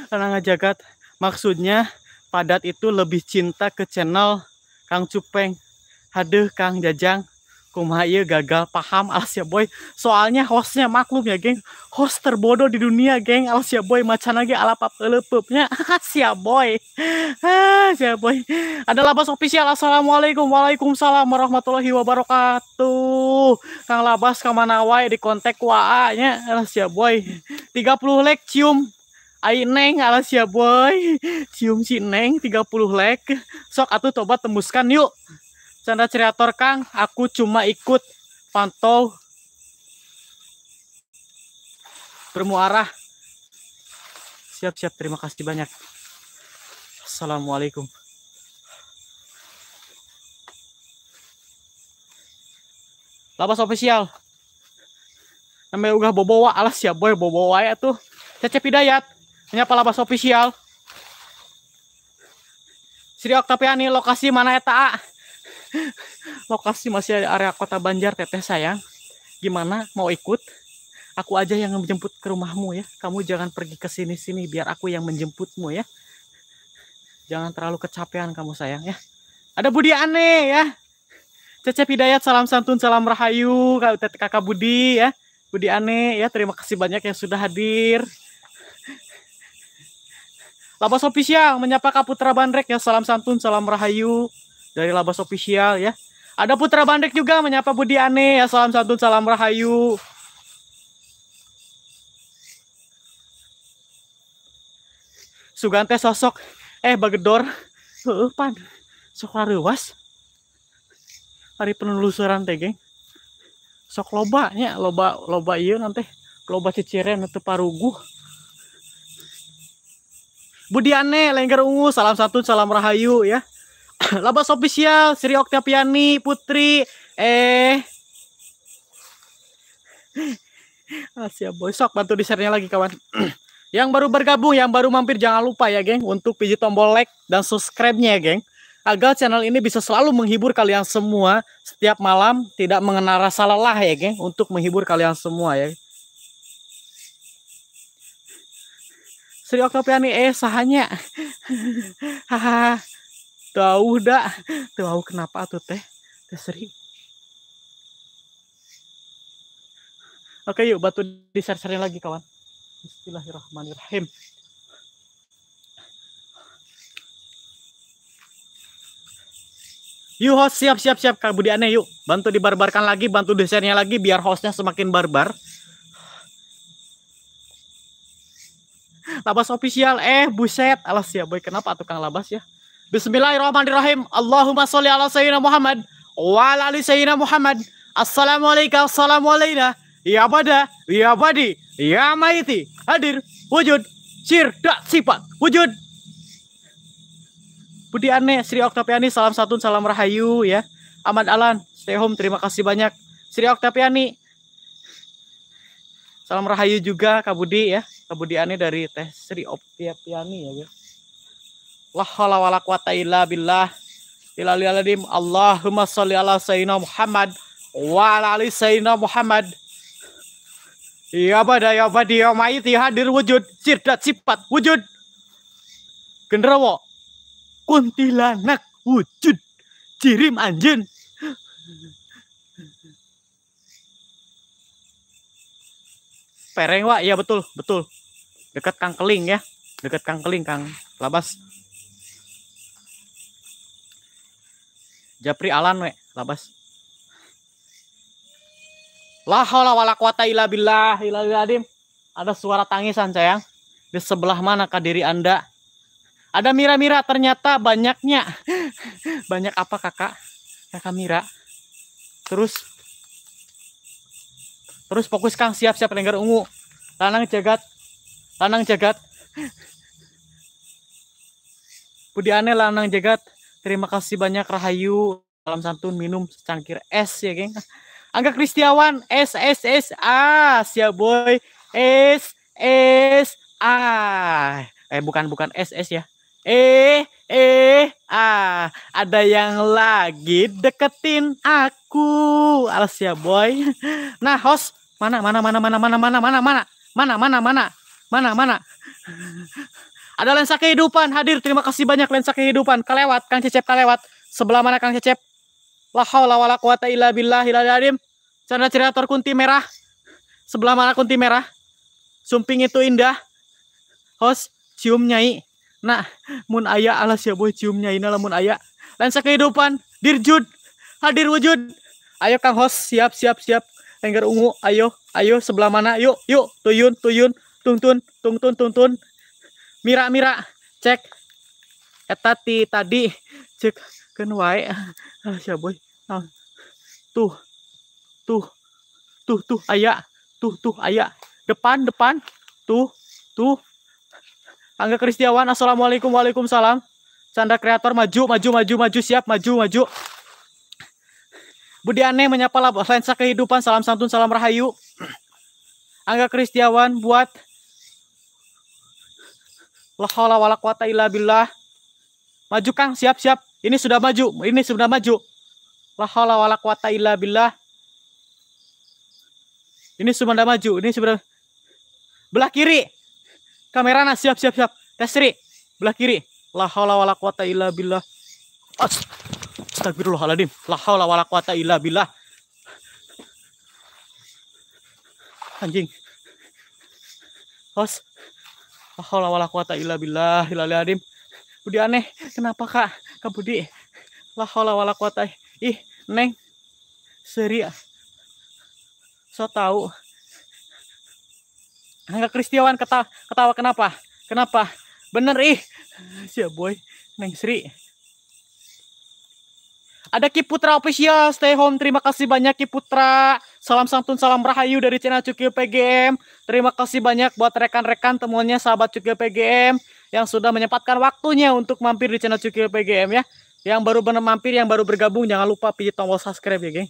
Renang Jagat maksudnya Padat itu lebih cinta ke channel Kang Cupeng haduh Kang Jajang kumaya gagal paham alas Alsia ya Boy. Soalnya hostnya maklum ya, geng. Host terbodoh di dunia, geng. Alas Alsia ya Boy macan lagi ala papelupupnya. Alsia ya Boy. Alsia Boy. Adalah Labas official. Assalamualaikum. Waalaikumsalam warahmatullahi wabarakatuh. Kang Labas kemana wae di kontak waa nya Alsia Boy. 30 lek cium Ai neng alas Alsia Boy. Cium si neng 30 lek. Sok atuh tobat tembuskan yuk. Canda ceriator Kang, aku cuma ikut pantau bermuara. Siap-siap, terima kasih banyak. Assalamualaikum. Lapas official. Namanya udah bobowa, alas ya boy bobowa ya tuh. Cecep Hidayat, hanya labas official. Sri Oktaviani, lokasi mana ya Ya, lokasi masih ada area kota Banjar teteh sayang gimana mau ikut aku aja yang menjemput ke rumahmu ya kamu jangan pergi ke sini sini biar aku yang menjemputmu ya jangan terlalu kecapean kamu sayang ya ada Budi aneh ya Cecep Hidayat salam santun salam rahayu kakak Budi ya Budi aneh ya terima kasih banyak yang sudah hadir Labas Official menyapa Kaputra Bandrek ya salam santun salam rahayu dari Labas Official ya. Ada Putra Bandek juga menyapa Budi Ane ya salam satu salam rahayu. Sugante sosok eh bagedor Heeh, pan sok lareuwas. Hari penelusuran teh geng. Sok loba nya loba loba ieu nanti loba ciciren atau parugu Budi lengger ungu salam satu salam rahayu ya. Labas official Sri Oktaviani Putri eh Asia ah, besok bantu di share-nya lagi kawan. yang baru bergabung, yang baru mampir jangan lupa ya, geng, untuk pijit tombol like dan subscribe-nya ya, geng. Agar channel ini bisa selalu menghibur kalian semua setiap malam, tidak mengenal rasa lelah ya, geng, untuk menghibur kalian semua ya. Sri Oktaviani eh sahanya. Hahaha tahu dah tahu kenapa tuh teh teh seri oke yuk batu diserserin lagi kawan Bismillahirrahmanirrahim Yuk host siap siap siap Kak Budi Aneh yuk bantu dibarbarkan lagi bantu desainnya lagi biar hostnya semakin barbar. Labas official eh buset alas ya boy kenapa tukang labas ya? Bismillahirrahmanirrahim. Allahumma sholli ala sayyidina Muhammad wa ala ali sayyidina Muhammad. Assalamualaikum, Assalamualaikum. Ya pada. ya badi, ya maiti. Hadir, wujud, sir, dak, sifat, wujud. Budi Ane, Sri Oktaviani, salam satun, salam rahayu ya. Ahmad Alan, stay home, terima kasih banyak. Sri Oktaviani, salam rahayu juga Kak Budi ya. Kak Budi Ane dari Teh Sri Oktaviani ya guys. La haula wala quwata illa billah. Ilalim Allahumma Salli ala sayyidina Muhammad wa ala ali sayyidina Muhammad. Ya pada ya badi ya maiti ya hadir wujud cirdat sifat wujud. Genderowo kuntilanak wujud cirim anjing pereng wa ya betul betul dekat kang keling ya dekat kang keling kang labas Japri Alan we, labas. La haula wala quwata illa billah adim. Ada suara tangisan sayang. Di sebelah mana kah diri Anda? Ada Mira-Mira ternyata banyaknya. Banyak apa kakak? Kakak Mira. Terus Terus fokus Kang siap-siap lengger ungu. Lanang jagat. Lanang jagat. Budi lanang jagat. Terima kasih banyak Rahayu. Salam santun minum secangkir es ya, geng. Angga Kristiawan, S S S A, siap boy. S S A. Eh bukan bukan S S ya. E E A. Ada yang lagi deketin aku. Alas ya boy. Nah, host mana mana mana mana mana mana mana mana mana mana mana mana ada lensa kehidupan hadir. Terima kasih banyak lensa kehidupan. Kelewat Kang Cecep kelewat. Sebelah mana Kang Cecep? La haula wala quwata illa billahi adim. Sana cerator kunti merah. Sebelah mana kunti merah? Sumping itu indah. Host cium nyai. Nah, mun aya alas ya boy cium nyai nah, lamun aya. Lensa kehidupan dirjud hadir wujud. Ayo Kang host siap siap siap. lengger ungu ayo ayo sebelah mana yuk yuk tuyun tuyun tuntun tuntun tuntun Mira Mira cek etati tadi cek Kenway, ah siapa boy ah. tuh tuh tuh tuh ayah tuh tuh ayah depan depan tuh tuh Angga Kristiawan Assalamualaikum Waalaikumsalam Chandra Kreator maju maju maju maju siap maju maju Budi Aneh menyapa lensa kehidupan salam santun salam rahayu Angga Kristiawan buat Lahaula wala quwata illa billah. Maju Kang, siap-siap. Ini sudah maju, ini sudah maju. lahaula wala quwata illa billah. Ini sudah maju, ini sudah belah kiri. Kamera siap siap siap. Tesri, belah kiri. Lahaula wala quwata illa billah. Astagfirullahaladzim. lahaula wala quwata illa billah. Anjing. Os. Allah wala kuata illa billah ilal adim Budi aneh kenapa kak kak Budi la haula wala kuata. ih neng seri ah. so tahu Angga Kristiawan ketawa, ketawa kenapa kenapa bener ih siap boy neng Sri ada Ki Putra official, stay home. Terima kasih banyak Ki Putra. Salam santun, salam rahayu dari channel Cukil PGM. Terima kasih banyak buat rekan-rekan temuannya sahabat Cukil PGM yang sudah menyempatkan waktunya untuk mampir di channel Cukil PGM ya. Yang baru benar mampir, yang baru bergabung jangan lupa pijit tombol subscribe ya, geng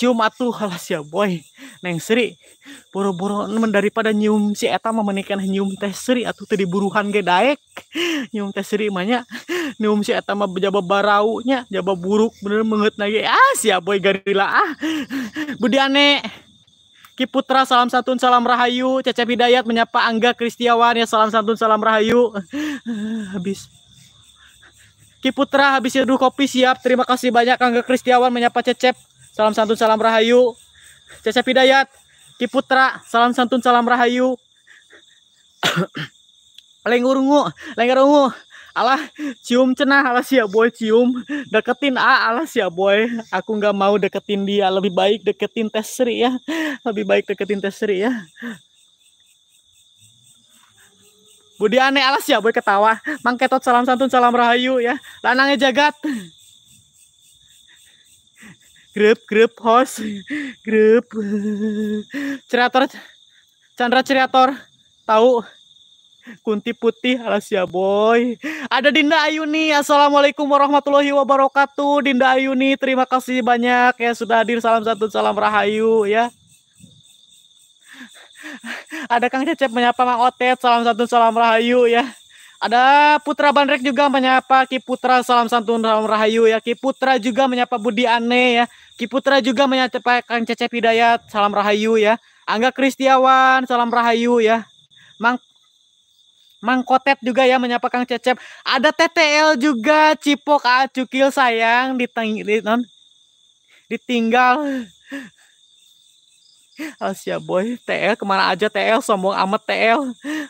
cium atuh halas ya boy neng Sri boro-boro men daripada nyium si eta mah menikah nyium teh Sri atuh tadi buruhan ge daek nyium teh Sri mahnya nyium si eta mah jaba barau nya jaba buruk bener menget lagi ah si boy garila ah budi ane Ki Putra salam santun salam rahayu Cecep Hidayat menyapa Angga Kristiawan ya salam santun salam rahayu habis Ki Putra habis seduh kopi siap terima kasih banyak Angga Kristiawan menyapa Cecep salam santun salam rahayu. Cecep Hidayat, Kiputra, salam santun salam rahayu. Lengurungu, lengurungu. Alah, cium cenah, alah siap boy cium. Deketin ah, alah siap boy. Aku nggak mau deketin dia, lebih baik deketin Tesri ya. Lebih baik deketin Tesri ya. Budi aneh alas ya boy ketawa. Mangketot, salam santun salam rahayu ya. Lanangnya jagat grup grup host grup cerator Chandra cerator tahu Kunti Putih ya Boy. Ada Dinda Ayuni. Assalamualaikum warahmatullahi wabarakatuh. Dinda Ayuni, terima kasih banyak ya sudah hadir. Salam satu, salam rahayu ya. Ada Kang Cecep menyapa Mang Otet. Salam satu, salam rahayu ya. Ada Putra Bandrek juga menyapa Ki Putra salam santun salam rahayu ya. Ki Putra juga menyapa Budi Ane ya. Ki Putra juga menyapa Kang Cecep Hidayat salam rahayu ya. Angga Kristiawan salam rahayu ya. Mang Mang Kotet juga ya menyapa Kang Cecep. Ada TTL juga Cipok Acukil sayang di ditinggal. Asia Boy, TL kemana aja TL, sombong amat TL.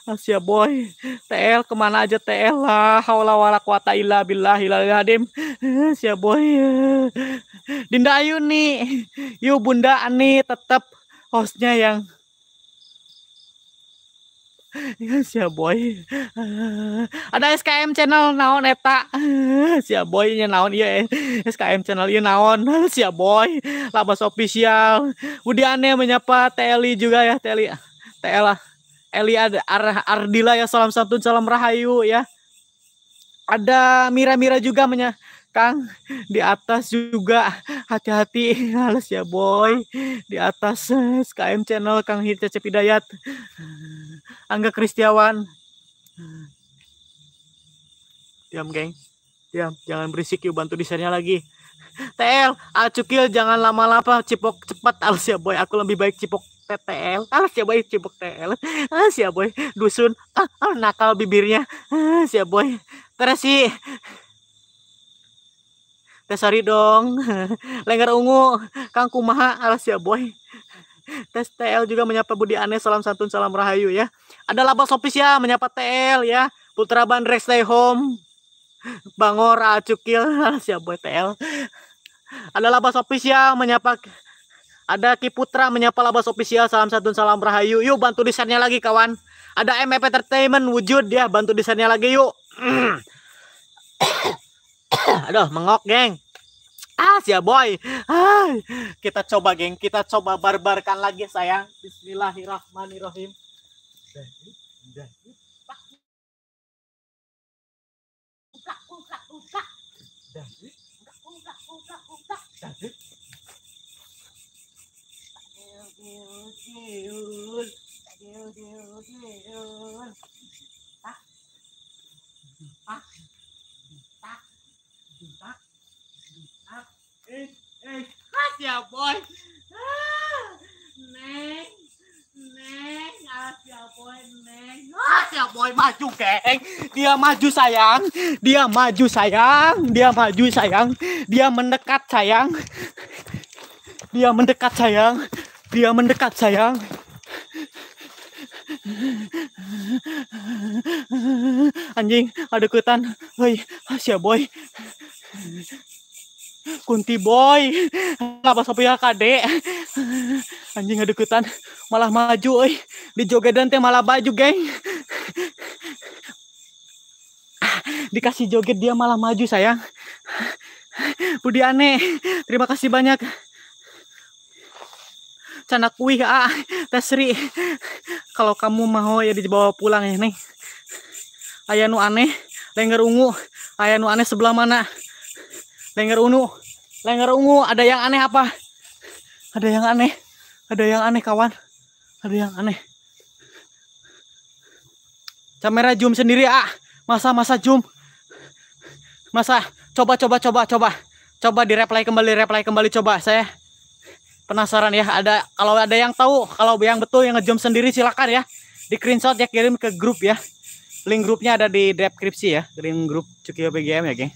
Asia Boy, TL kemana aja TL lah. Haula wala quwata illa billahi hadim. Asia Boy. Dinda Ayu nih, yuk Bunda Ani tetap hostnya yang Iya, si boy ada SKM channel naon eta si nya naon iya eh. SKM channel iya naon si boy labas official aneh menyapa Teli juga ya Teli TL Eli ada Ar Ardila ya salam santun salam rahayu ya ada Mira-Mira juga menya Kang di atas juga hati-hati halus ya boy di atas eh, SKM channel Kang Hidayat Hidayat Angga Kristiawan. Diam, geng. Diam, jangan berisik yuk bantu desainnya lagi. TL, acukil jangan lama-lama cipok cepat alas ya boy. Aku lebih baik cipok TTL. Alas ya boy cipok TL. Alas ya boy dusun. Ah, ah, nakal bibirnya. Alas ya boy. Terasi. Tesari dong. Lengger ungu. Kang kumaha alas ya boy. Tes TL juga menyapa Budi Aneh, salam santun, salam rahayu ya. Ada laba Sopis ya, menyapa TL ya. Putra Bandrek stay home. Bangor, Acukil, siap buat TL. Ada laba Sopis ya, menyapa ada Ki Putra menyapa sopis ya salam santun, salam rahayu. Yuk bantu desainnya lagi kawan. Ada MF Entertainment wujud ya, bantu desainnya lagi yuk. Aduh, mengok, geng. Ah, ya boy. Hai kita coba, geng. Kita coba barbarkan lagi, sayang. Bismillahirrahmanirrahim. Ah. Ah. Ah eh eh boy. Ah, neng, neng, ya boy, neng. Ya, boy maju geng. Dia maju sayang. Dia maju sayang. Dia maju sayang. Dia mendekat sayang. Dia mendekat sayang. Dia mendekat sayang. Anjing, ada ketan. Woi, asya boy. Kunti boy nggak apa sapi ya, kade anjing ngedeketan malah maju euy di jogedan teh malah baju geng dikasih joget dia malah maju sayang Budi aneh terima kasih banyak canak kuih ah, ah. tesri, kalau kamu mau ya dibawa pulang ya nih ayah aneh lengger ungu ayah aneh sebelah mana Lengger ungu, Lengger Ungu, ada yang aneh apa? Ada yang aneh. Ada yang aneh kawan. Ada yang aneh. Kamera zoom sendiri ah. Masa masa zoom. Masa coba coba coba coba. Coba di reply kembali reply kembali coba saya penasaran ya ada kalau ada yang tahu kalau yang betul yang ngejum sendiri silakan ya di screenshot ya kirim ke grup ya link grupnya ada di deskripsi ya link grup Cukio BGM ya geng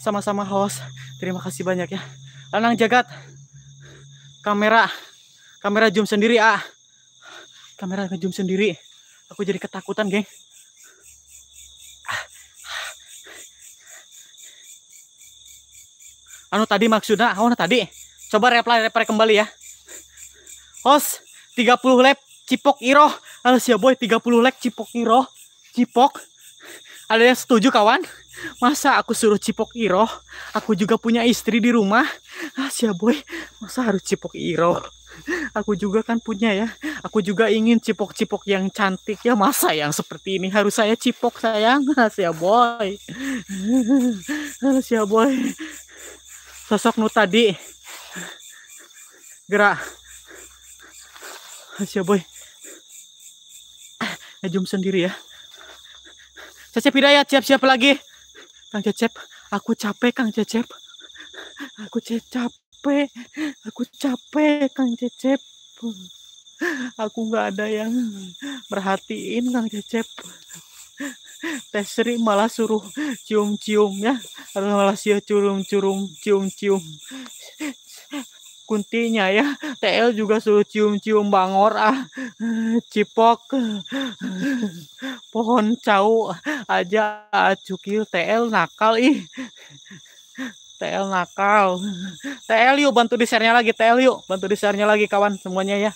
sama-sama host terima kasih banyak ya lanang jagat kamera kamera zoom sendiri ah kamera zoom sendiri aku jadi ketakutan geng anu tadi maksudnya anu tadi coba reply reply kembali ya host 30 lap cipok iroh anu siap boy 30 lap cipok iroh cipok ada yang setuju kawan? Masa aku suruh cipok Iroh? Aku juga punya istri di rumah. Ah, siap boy, masa harus cipok Iroh? Aku juga kan punya ya. Aku juga ingin cipok-cipok yang cantik ya. Masa yang seperti ini harus saya cipok sayang? Siap boy. Siap boy. Sosok nu tadi. Gerak. Siap boy. Eh, jom sendiri ya. Cecep Hidayat siap-siap lagi. Kang Cecep, aku capek Kang Cecep. Aku capek, aku capek Kang Cecep. Aku nggak ada yang merhatiin Kang Cecep. Tesri malah suruh cium-cium ya, malah sih curung-curung cium-cium kuntinya ya TL juga suruh cium-cium bangor ah cipok pohon cau aja ah, cukil TL nakal ih TL nakal TL yuk bantu di lagi TL yuk bantu di lagi kawan semuanya ya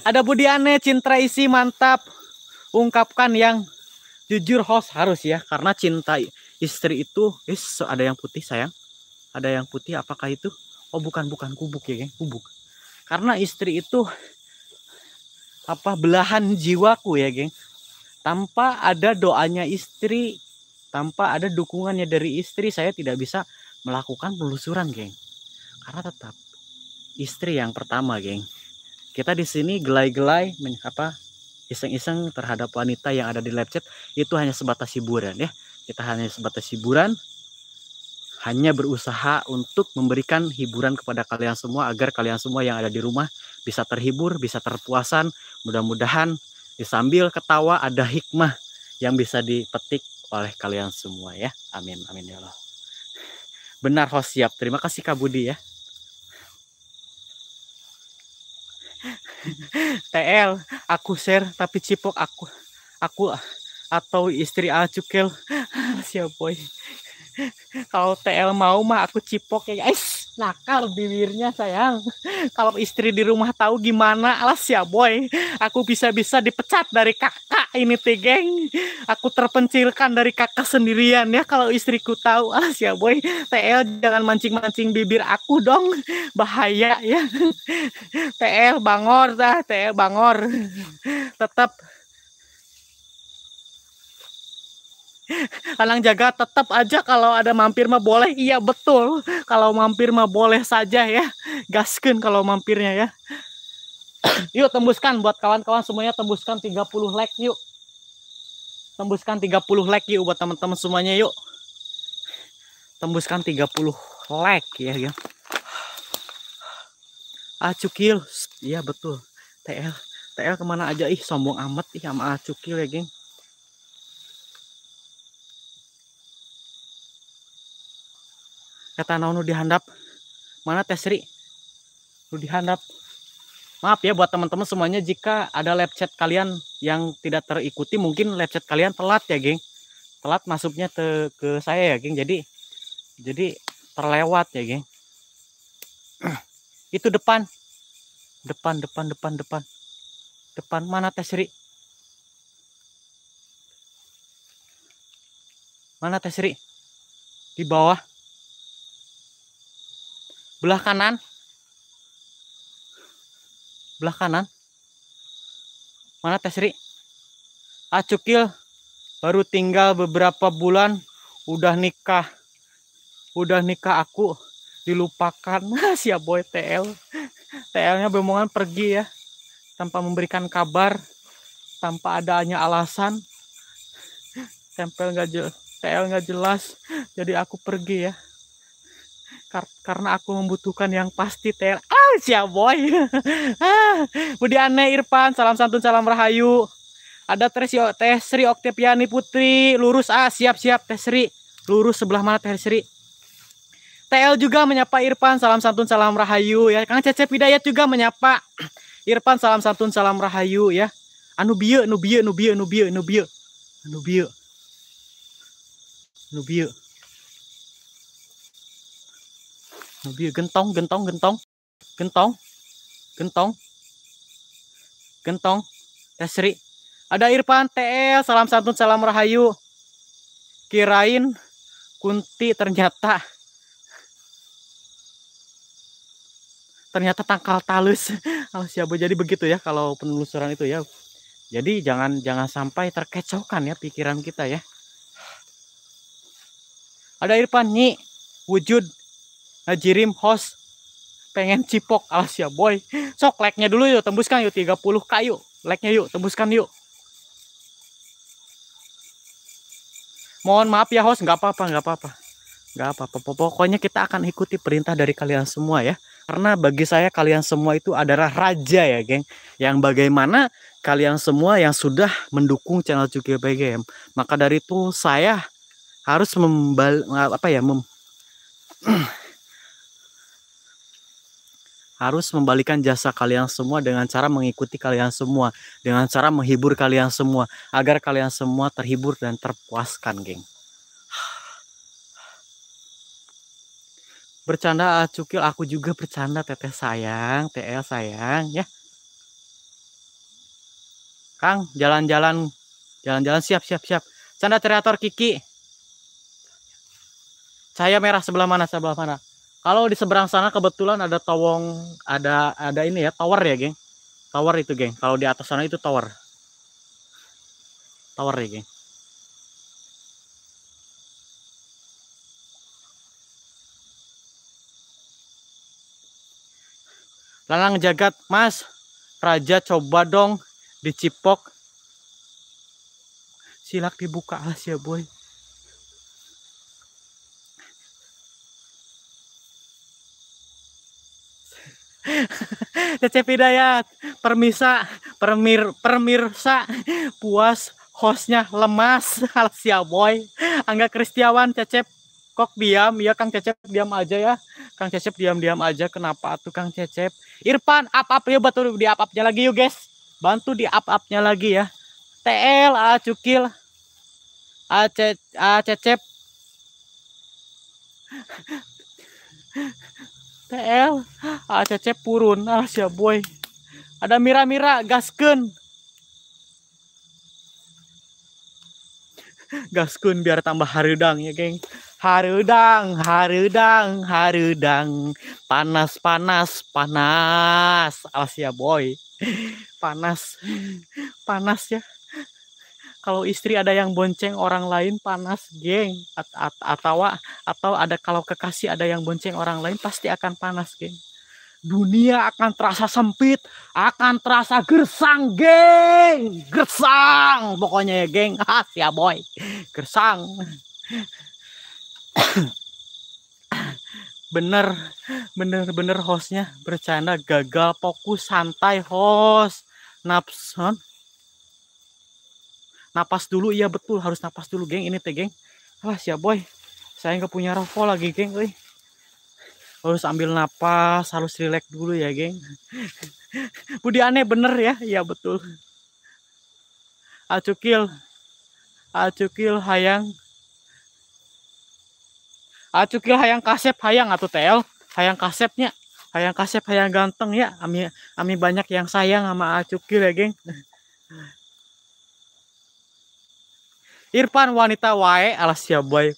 ada Budiane Cintra isi mantap ungkapkan yang jujur host harus ya karena cinta istri itu is ada yang putih sayang ada yang putih apakah itu oh bukan bukan kubuk ya geng kubuk karena istri itu apa belahan jiwaku ya geng tanpa ada doanya istri tanpa ada dukungannya dari istri saya tidak bisa melakukan pelusuran geng karena tetap istri yang pertama geng kita di sini gelai-gelai apa iseng-iseng terhadap wanita yang ada di live chat itu hanya sebatas hiburan ya kita hanya sebatas hiburan, hanya berusaha untuk memberikan hiburan kepada kalian semua agar kalian semua yang ada di rumah bisa terhibur, bisa terpuasan. Mudah-mudahan disambil ketawa ada hikmah yang bisa dipetik oleh kalian semua ya. Amin, amin ya Allah. Benar host siap. Terima kasih Kak Budi ya. TL, aku share tapi cipok aku aku atau istri Acukel siapa kalau TL mau mah aku cipok ya guys nakal bibirnya sayang kalau istri di rumah tahu gimana alas ya boy aku bisa-bisa dipecat dari kakak ini teh geng aku terpencilkan dari kakak sendirian ya kalau istriku tahu alas ya boy TL jangan mancing-mancing bibir aku dong bahaya ya TL bangor dah TL bangor tetap Alang jaga tetap aja kalau ada mampir mah boleh. Iya betul. Kalau mampir mah boleh saja ya. gaskin kalau mampirnya ya. yuk tembuskan buat kawan-kawan semuanya tembuskan 30 like yuk. Tembuskan 30 like yuk buat teman-teman semuanya yuk. Tembuskan 30 like ya ya. Ah cukil. Iya betul. TL TL kemana aja ih sombong amat ih sama acukil ah, ya geng kata naon nu dihandap mana Tesri Sri nu dihandap maaf ya buat teman-teman semuanya jika ada live chat kalian yang tidak terikuti mungkin live chat kalian telat ya geng telat masuknya te, ke saya ya geng jadi jadi terlewat ya geng itu depan depan depan depan depan depan mana Tesri mana Tesri di bawah belah kanan belah kanan mana Tesri Acukil ah, baru tinggal beberapa bulan udah nikah udah nikah aku dilupakan ah, siap boy TL TL-nya bemongan pergi ya tanpa memberikan kabar tanpa adanya alasan tempel nggak jelas TL nggak jelas jadi aku pergi ya kar karena aku membutuhkan yang pasti ter ah siap boy ah, Budi Ane Irfan salam santun salam rahayu ada tesri tesri Oktaviani Putri lurus ah siap siap tesri. lurus sebelah mana tesri? TL juga menyapa Irfan salam santun salam rahayu ya Kang Cecep Hidayat juga menyapa Irfan salam santun salam rahayu ya anu bieu nu bieu nu bieu nu bieu nu bieu anu nu bieu nu bieu Nabi gentong, gentong, gentong, gentong, gentong, gentong. tesri. ada Irfan TL, e, salam santun, salam rahayu. Kirain Kunti ternyata ternyata tangkal talus. Oh, siapa ya, jadi begitu ya kalau penelusuran itu ya. Jadi jangan jangan sampai terkecohkan ya pikiran kita ya. Ada Irfan Nyi, wujud ngejirim host pengen cipok alas ya boy sok like-nya dulu yuk tembuskan yuk 30k yuk like-nya yuk tembuskan yuk mohon maaf ya host nggak apa-apa nggak apa-apa nggak apa-apa pokoknya kita akan ikuti perintah dari kalian semua ya karena bagi saya kalian semua itu adalah raja ya geng yang bagaimana kalian semua yang sudah mendukung channel Cuki PGM maka dari itu saya harus membal apa ya mem harus membalikan jasa kalian semua dengan cara mengikuti kalian semua, dengan cara menghibur kalian semua, agar kalian semua terhibur dan terpuaskan, geng. Bercanda ah, cukil, aku juga bercanda teteh sayang, TL sayang, ya. Kang, jalan-jalan, jalan-jalan siap-siap siap. Canda kreator Kiki. Cahaya merah sebelah mana? Sebelah mana? Kalau di seberang sana kebetulan ada towong ada ada ini ya, tower ya, geng. Tower itu, geng. Kalau di atas sana itu tower. Tower ya, geng. Lanang jagat, Mas. Raja coba dong dicipok. Silak dibuka alas ya, boy. Cecep Hidayat permisa permir permirsa puas hostnya lemas Alsia Boy Angga Kristiawan Cecep kok diam ya Kang Cecep diam aja ya Kang Cecep diam-diam aja kenapa tuh Kang Cecep Irfan up up ya betul di up upnya lagi yuk guys bantu di up upnya lagi ya TL A Cukil A, Ce A Cecep TL ACC ah, purun ah siap boy ada mira-mira gaskun gaskun biar tambah harudang ya geng harudang harudang harudang panas panas panas ah siap boy panas panas ya kalau istri ada yang bonceng orang lain panas geng at at atau atau ada kalau kekasih ada yang bonceng orang lain pasti akan panas geng dunia akan terasa sempit akan terasa gersang geng gersang pokoknya ya geng khas ya boy gersang bener bener bener hostnya bercanda gagal fokus santai host napson napas dulu iya betul harus napas dulu geng ini teh geng alah siap boy saya nggak punya rokok lagi geng Uy. harus ambil napas harus rileks dulu ya geng Budi aneh bener ya iya betul acukil acukil hayang acukil hayang kasep hayang atau tel hayang kasepnya hayang kasep hayang ganteng ya ami ami banyak yang sayang sama acukil ya geng Irfan wanita wae alas ya boy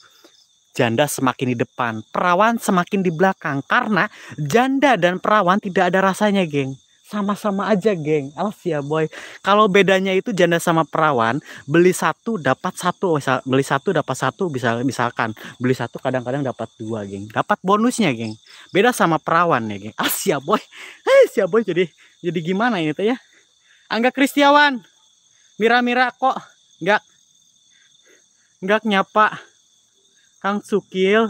janda semakin di depan, perawan semakin di belakang karena janda dan perawan tidak ada rasanya, geng. Sama-sama aja, geng. Alfia boy. Kalau bedanya itu janda sama perawan, beli satu dapat satu, beli satu dapat satu, bisa misalkan beli satu kadang-kadang dapat dua, geng. Dapat bonusnya, geng. Beda sama perawan ya, geng. Alfia boy. siap boy jadi jadi gimana ini tuh ya? Angga Kristiawan. Mira-mira kok nggak Enggak nyapa Kang Sukil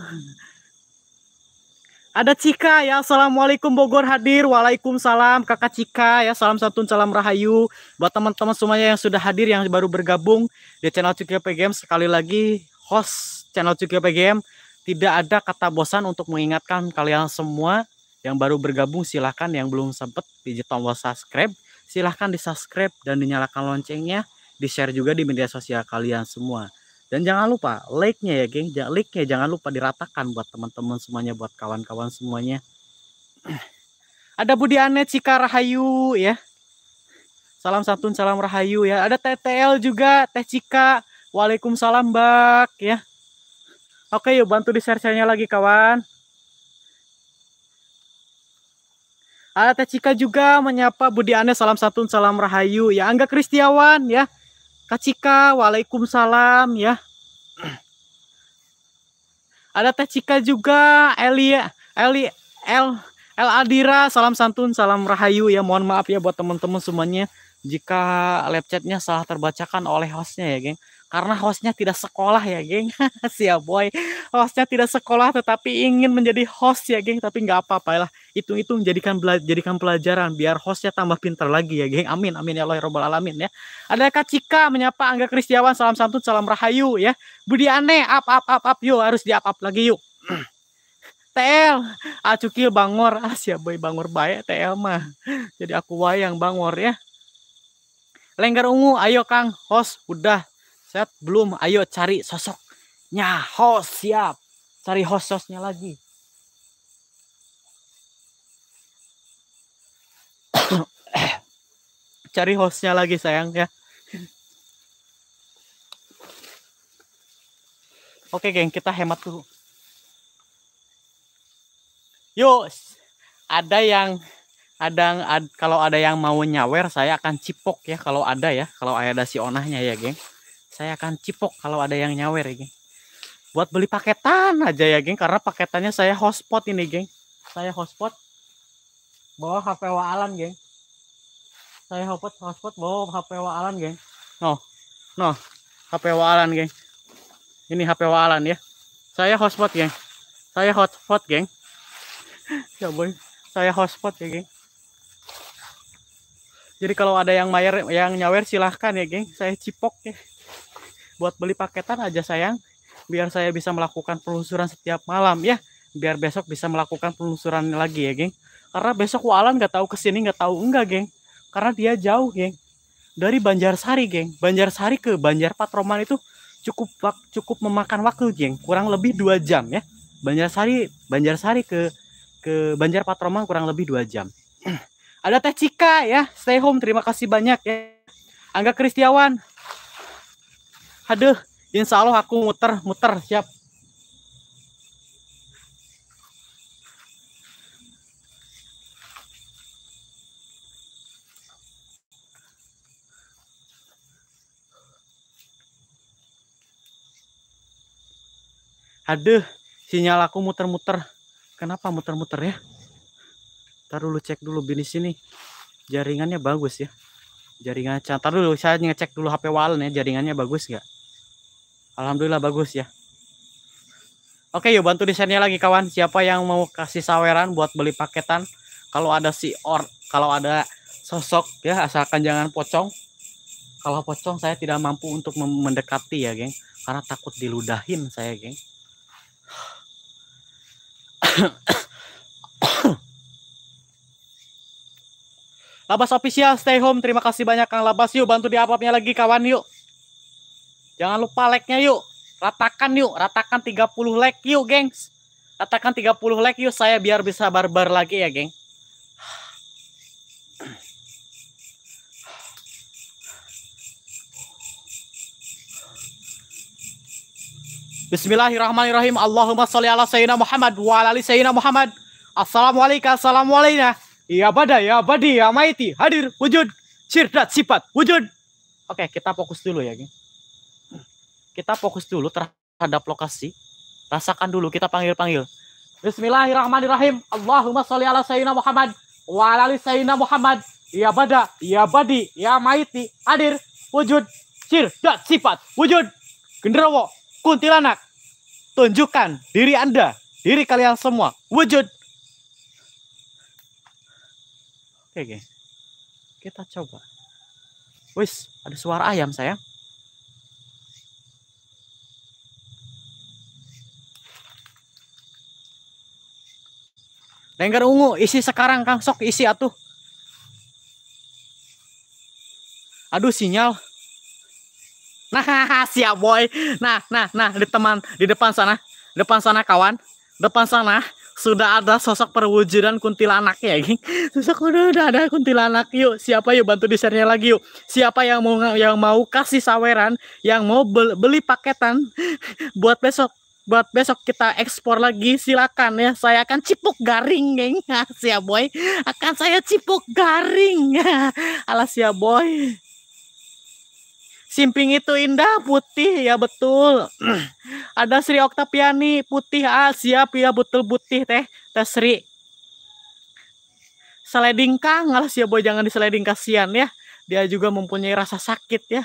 ada Cika ya Assalamualaikum Bogor hadir Waalaikumsalam kakak Cika ya salam santun salam rahayu buat teman-teman semuanya yang sudah hadir yang baru bergabung di channel Cukil PGM sekali lagi host channel Cukil PGM tidak ada kata bosan untuk mengingatkan kalian semua yang baru bergabung silahkan yang belum sempat pijit tombol subscribe silahkan di subscribe dan dinyalakan loncengnya di share juga di media sosial kalian semua dan jangan lupa like-nya ya, geng. Like-nya jangan lupa diratakan buat teman-teman semuanya, buat kawan-kawan semuanya. Ada Budi Anet Cika Rahayu ya. Salam santun, salam Rahayu ya. Ada TTL juga, Teh Cika. Waalaikumsalam, Bak ya. Oke, yuk bantu di share-share-nya lagi kawan. Ada Teh Cika juga menyapa Budi Anes salam santun salam rahayu ya Angga Kristiawan ya Kacika, waalaikumsalam ya. Ada Teh Cika juga, Elia, Eli, El, El Adira, salam santun, salam rahayu ya. Mohon maaf ya buat teman-teman semuanya jika live chatnya salah terbacakan oleh hostnya ya, geng karena hostnya tidak sekolah ya geng ya boy hostnya tidak sekolah tetapi ingin menjadi host ya geng tapi nggak apa-apa lah itu itu menjadikan jadikan pelajaran biar hostnya tambah pintar lagi ya geng amin amin ya Allah ya robbal alamin ya ada Kak Cika menyapa Angga Kristiawan salam santun salam rahayu ya Budi aneh, up up up up yuk harus di up up lagi yuk TL acukil bangor ah, siap boy bangor baik TL mah jadi aku wayang bangor ya Lenggar ungu ayo Kang host udah Set belum, ayo cari sosoknya. Host siap. Cari host hostnya lagi. cari hostnya lagi sayang ya. Oke geng, kita hemat dulu. Yuk, ada yang ada ad, kalau ada yang mau nyawer saya akan cipok ya kalau ada ya, kalau ada si onahnya ya, geng saya akan cipok kalau ada yang nyawer ya geng buat beli paketan aja ya geng karena paketannya saya hotspot ini geng saya hotspot bawa HP Wa geng saya hotspot hotspot bawa HP Wa geng no no HP Wa geng ini HP Wa ya saya hotspot geng saya hotspot geng ya boy saya hotspot ya geng jadi kalau ada yang mayer yang nyawer silahkan ya geng saya cipok ya buat beli paketan aja sayang biar saya bisa melakukan penelusuran setiap malam ya biar besok bisa melakukan penelusuran lagi ya geng karena besok Walan nggak tahu kesini nggak tahu enggak geng karena dia jauh geng dari Banjarsari geng Banjarsari ke Banjar Patroman itu cukup cukup memakan waktu geng kurang lebih dua jam ya Banjarsari Banjarsari ke ke Banjar Patroman kurang lebih dua jam ada Teh Cika ya stay home terima kasih banyak ya Angga Kristiawan Aduh, insya Allah aku muter-muter siap. Aduh, sinyal aku muter-muter. Kenapa muter-muter ya? Ntar dulu cek dulu bini sini. Jaringannya bagus ya. Jaringan, ntar dulu saya ngecek dulu HP Walen ya, jaringannya bagus nggak? Alhamdulillah bagus ya. Oke, yuk bantu desainnya lagi kawan. Siapa yang mau kasih saweran buat beli paketan? Kalau ada si or, kalau ada sosok ya asalkan jangan pocong. Kalau pocong saya tidak mampu untuk mendekati ya, geng, karena takut diludahin saya, geng. Labas official stay home. Terima kasih banyak Kang Labas. Yuk bantu di lagi kawan yuk. Jangan lupa like-nya yuk. Ratakan yuk, ratakan 30 like yuk, gengs. Ratakan 30 like yuk saya biar bisa barbar lagi ya, geng. Bismillahirrahmanirrahim. Allahumma sholli ala sayyidina Muhammad wa ala ali sayyidina Muhammad. Assalamualaikum, assalamualaikum. Ya pada, ya badi, ya maiti. Hadir, wujud. Sirdat, sifat, wujud. Oke, kita fokus dulu ya, geng kita fokus dulu terhadap lokasi. Rasakan dulu, kita panggil-panggil. Bismillahirrahmanirrahim. Allahumma sholli ala sayyidina Muhammad wa ala ali sayyidina Muhammad. Ya bada, ya badi, ya maiti, hadir, wujud, sir, dan sifat, wujud, genderowo, kuntilanak. Tunjukkan diri Anda, diri kalian semua, wujud. Oke, okay, okay. kita coba. Wis, ada suara ayam sayang. Lengger ungu, isi sekarang Kang Sok, isi atuh. Aduh sinyal. Nah, siap boy. Nah, nah, nah di teman di depan sana, depan sana kawan, depan sana sudah ada sosok perwujudan kuntilanak ya geng. Sosok udah, udah ada kuntilanak yuk. Siapa yuk bantu di share lagi yuk. Siapa yang mau yang mau kasih saweran, yang mau beli paketan buat besok buat besok kita ekspor lagi silakan ya saya akan cipuk garing geng ya boy akan saya cipuk garing alas ya boy Simping itu indah putih ya betul. Ada Sri Oktaviani putih ah siap ya betul putih teh teh Sri. kang alas ya boy jangan diseleding kasihan ya dia juga mempunyai rasa sakit ya.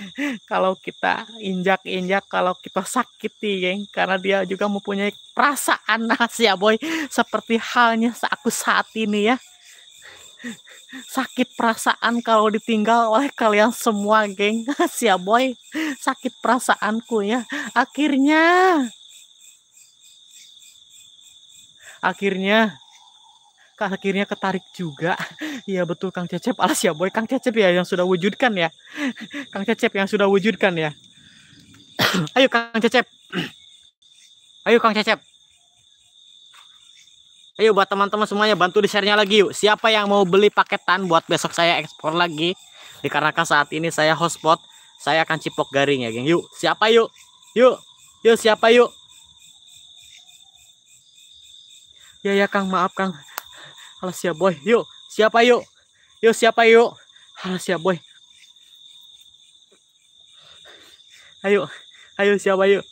kalau kita injak-injak, kalau kita sakiti, geng. Karena dia juga mempunyai perasaan nasi ya boy. Seperti halnya aku saat ini ya. Sakit perasaan kalau ditinggal oleh kalian semua, geng. ya boy, sakit perasaanku ya. Akhirnya, akhirnya akhirnya ketarik juga. Iya betul Kang Cecep alas ya boy. Kang Cecep ya yang sudah wujudkan ya. Kang Cecep yang sudah wujudkan ya. Ayo Kang Cecep. Ayo Kang Cecep. Ayo buat teman-teman semuanya bantu di share-nya lagi yuk. Siapa yang mau beli paketan buat besok saya ekspor lagi? Dikarenakan saat ini saya hotspot, saya akan cipok garing ya, geng. Yuk, siapa yuk? Yuk. Yuk siapa yuk? Ya ya Kang, maaf Kang. Halah siap boy. Yuk, siapa yuk? Yuk siapa yuk? Halah siap boy. Ayo, ayo siapa yuk?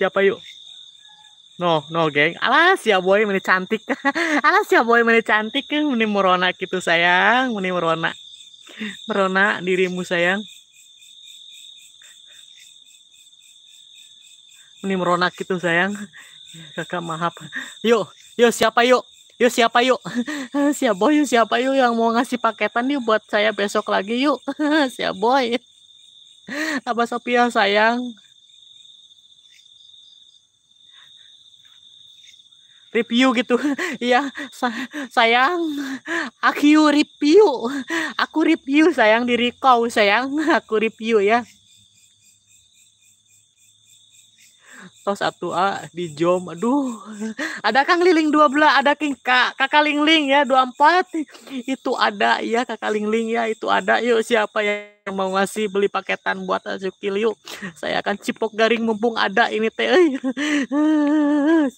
Siapa yuk? No, no geng. Alas siap boy, meni cantik. Alas siap boy, meni cantik. Meni merona gitu sayang. Meni merona. Merona dirimu sayang. Meni merona gitu sayang. Kakak maaf. Yuk, yuk siapa yuk? yuk siapa yuk siap boy yuk siapa yuk yang mau ngasih paketan nih buat saya besok lagi yuk siap boy apa Sophia sayang review gitu iya sayang aku review aku review sayang diri kau sayang aku review ya Tos satu a ah, di Jom. Aduh. Ada Kang Liling 12, ada King Kak, Kakak Lingling ya 24. Itu ada ya Kakak Lingling ya, itu ada. Yuk siapa yang mau ngasih beli paketan buat Azuki yuk. Saya akan cipok garing mumpung ada ini teh.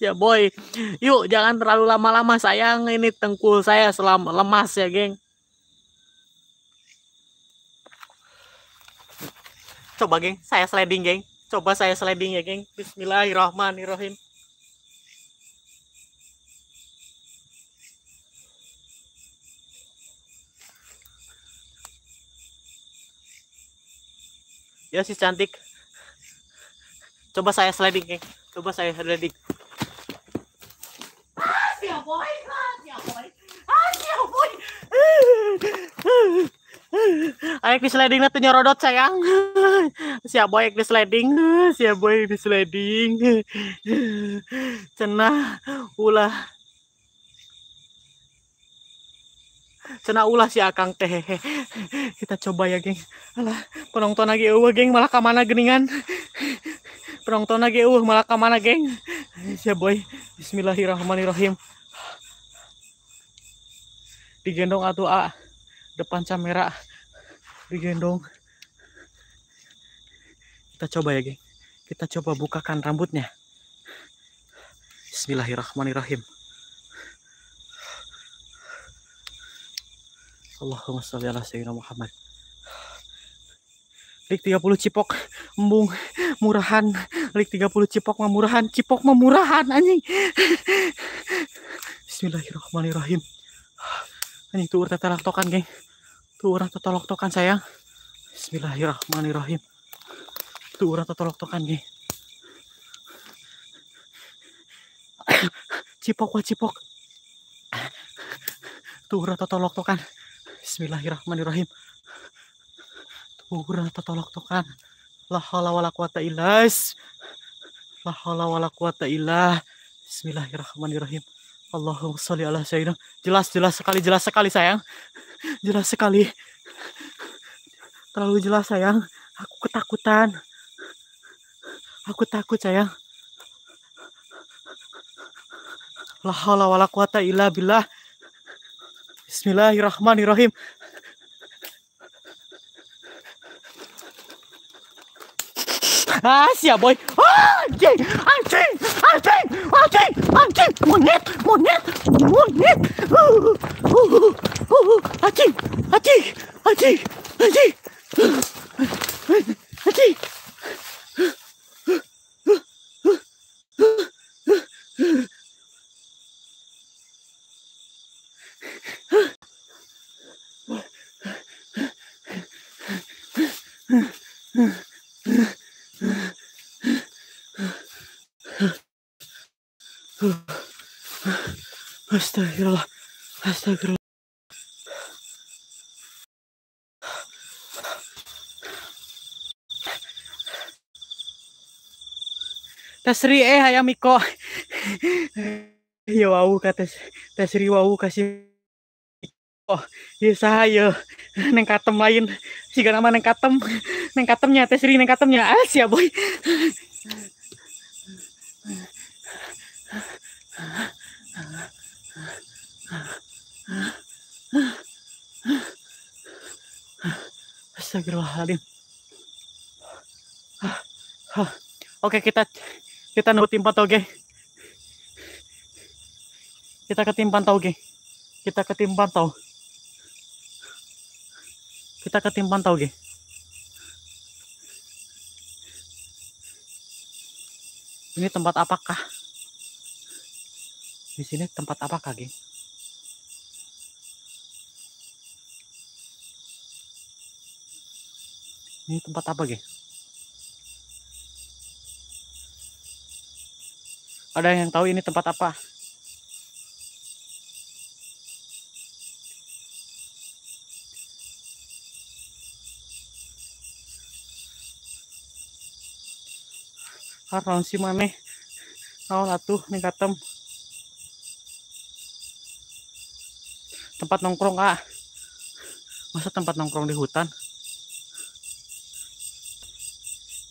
ya boy. Yuk jangan terlalu lama-lama sayang ini tengkul saya selama lemas ya, geng. Coba geng, saya sliding geng. Coba saya sliding ya, geng. Bismillahirrahmanirrahim. Ya si cantik. Coba saya sliding, geng. Coba saya sliding. Ah, boy. Ah, boy. Ah, boy. Ayo di sliding tuh nyorodot sayang. Siap boy di sliding, siap boy di sliding. Cenah ulah. Cenah ulah si Akang teh. Kita coba ya, geng. Alah, penonton lagi eueuh, geng, malah ka geningan. Penonton lagi eueuh, malah ka geng. Siap boy. Bismillahirrahmanirrahim. Digendong atuh ah depan kamera digendong kita coba ya geng kita coba bukakan rambutnya Bismillahirrahmanirrahim Allahumma salli ala sayyidina Muhammad Lik 30 cipok embung murahan Lik 30 cipok memurahan cipok memurahan anjing Bismillahirrahmanirrahim Anjing tuh urteterak tokan geng Tuh orang tertolok-tokan sayang. Bismillahirrahmanirrahim. Tuh orang tertolok-tokan nih. cipok wah cipok. Tuh orang tertolok-tokan. Bismillahirrahmanirrahim. Tuh orang tertolok-tokan. La haula wala quwata illa La haula wala quwata illa Bismillahirrahmanirrahim. Allahumma sholli ala sayyidina. Jelas jelas sekali jelas sekali sayang. Jelas sekali. Terlalu jelas sayang. Aku ketakutan. Aku takut sayang. La haula wala quwata illa billah. Bismillahirrahmanirrahim. 啊，小妹，啊，chị, anh chị, anh chị, anh chị, anh chị, một nét, một nét, một nét, anh chị, anh chị, anh chị, anh chị, anh chị. Astagfirullah. Astagfirullah. Tasri eh ayam miko. Ya wau kata Tasri wau kasih Oh, ya saya neng katem lain sih gak nama neng katem neng katemnya Tasri neng katemnya ah siap boy Astagfirullahaladzim. Ah, ah. Oke, kita kita nunggu timpan pantau, geng. Kita ke timpan pantau, geng. Kita ke timpan pantau. Kita ke timpan pantau, geng. Ini tempat apakah? di sini tempat apa kaki? Ini tempat apa, ge? Ada yang tahu ini tempat apa? Harus si mana? lah tuh nih katem. tempat nongkrong kak masa tempat nongkrong di hutan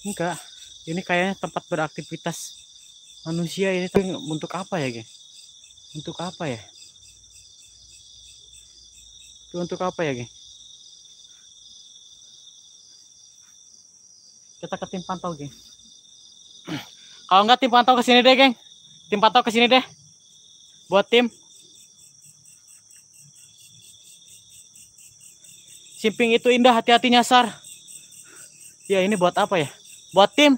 enggak ini kayaknya tempat beraktivitas manusia ini tapi untuk apa ya geng untuk apa ya itu untuk apa ya geng kita ke tim pantau geng kalau enggak tim pantau ke sini deh geng tim pantau ke sini deh buat tim Simping itu indah, hati-hati nyasar. Ya ini buat apa ya? Buat tim.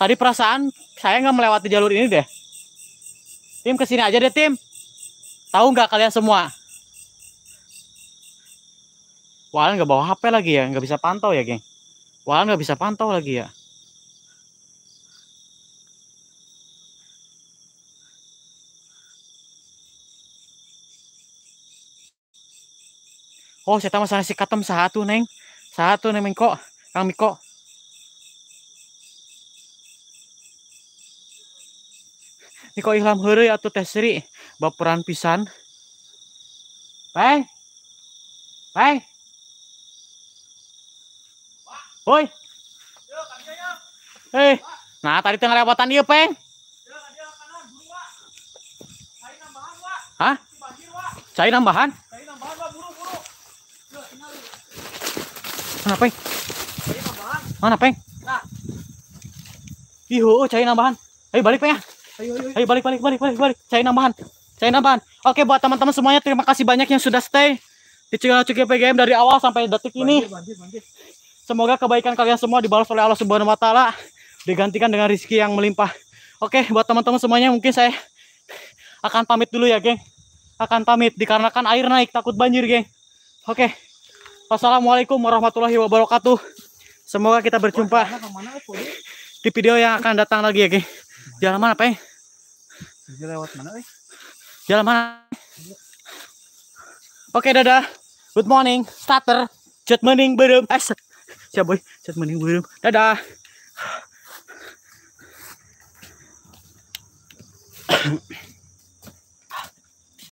Tadi perasaan saya nggak melewati jalur ini deh. Tim kesini aja deh tim. Tahu nggak kalian semua? Walan nggak bawa HP lagi ya, nggak bisa pantau ya geng. Walan nggak bisa pantau lagi ya. oh saya tambah sana si katem satu neng satu neng mikok kang miko Niko ilham hore atau ya Tesri baperan pisan pai pai Woi. Hei. Eh. Nah, tadi tengah lewatan dia, Peng. Hah? Cai nambahan? Mana peng? Mana peng? Nah. Ih, oh, oh, cari nambahan. Ayo balik peng ya. Ayo, balik balik balik balik balik. Cari nambahan. Cari nambahan. Oke buat teman-teman semuanya terima kasih banyak yang sudah stay di channel Cuki PGM dari awal sampai detik ini. Semoga kebaikan kalian semua dibalas oleh Allah Subhanahu wa taala digantikan dengan rezeki yang melimpah. Oke, buat teman-teman semuanya mungkin saya akan pamit dulu ya, geng. Akan pamit dikarenakan air naik takut banjir, geng. Oke. Assalamualaikum warahmatullahi wabarakatuh. Semoga kita berjumpa di video yang akan datang lagi ya, Ki. Jalan mana, Pak? Jalan eh? lewat mana, eh? Jalan mana? Oke, dadah. Good morning, starter. Chat mending berem. Eh, siapa boy? Chat mending berem. Dadah.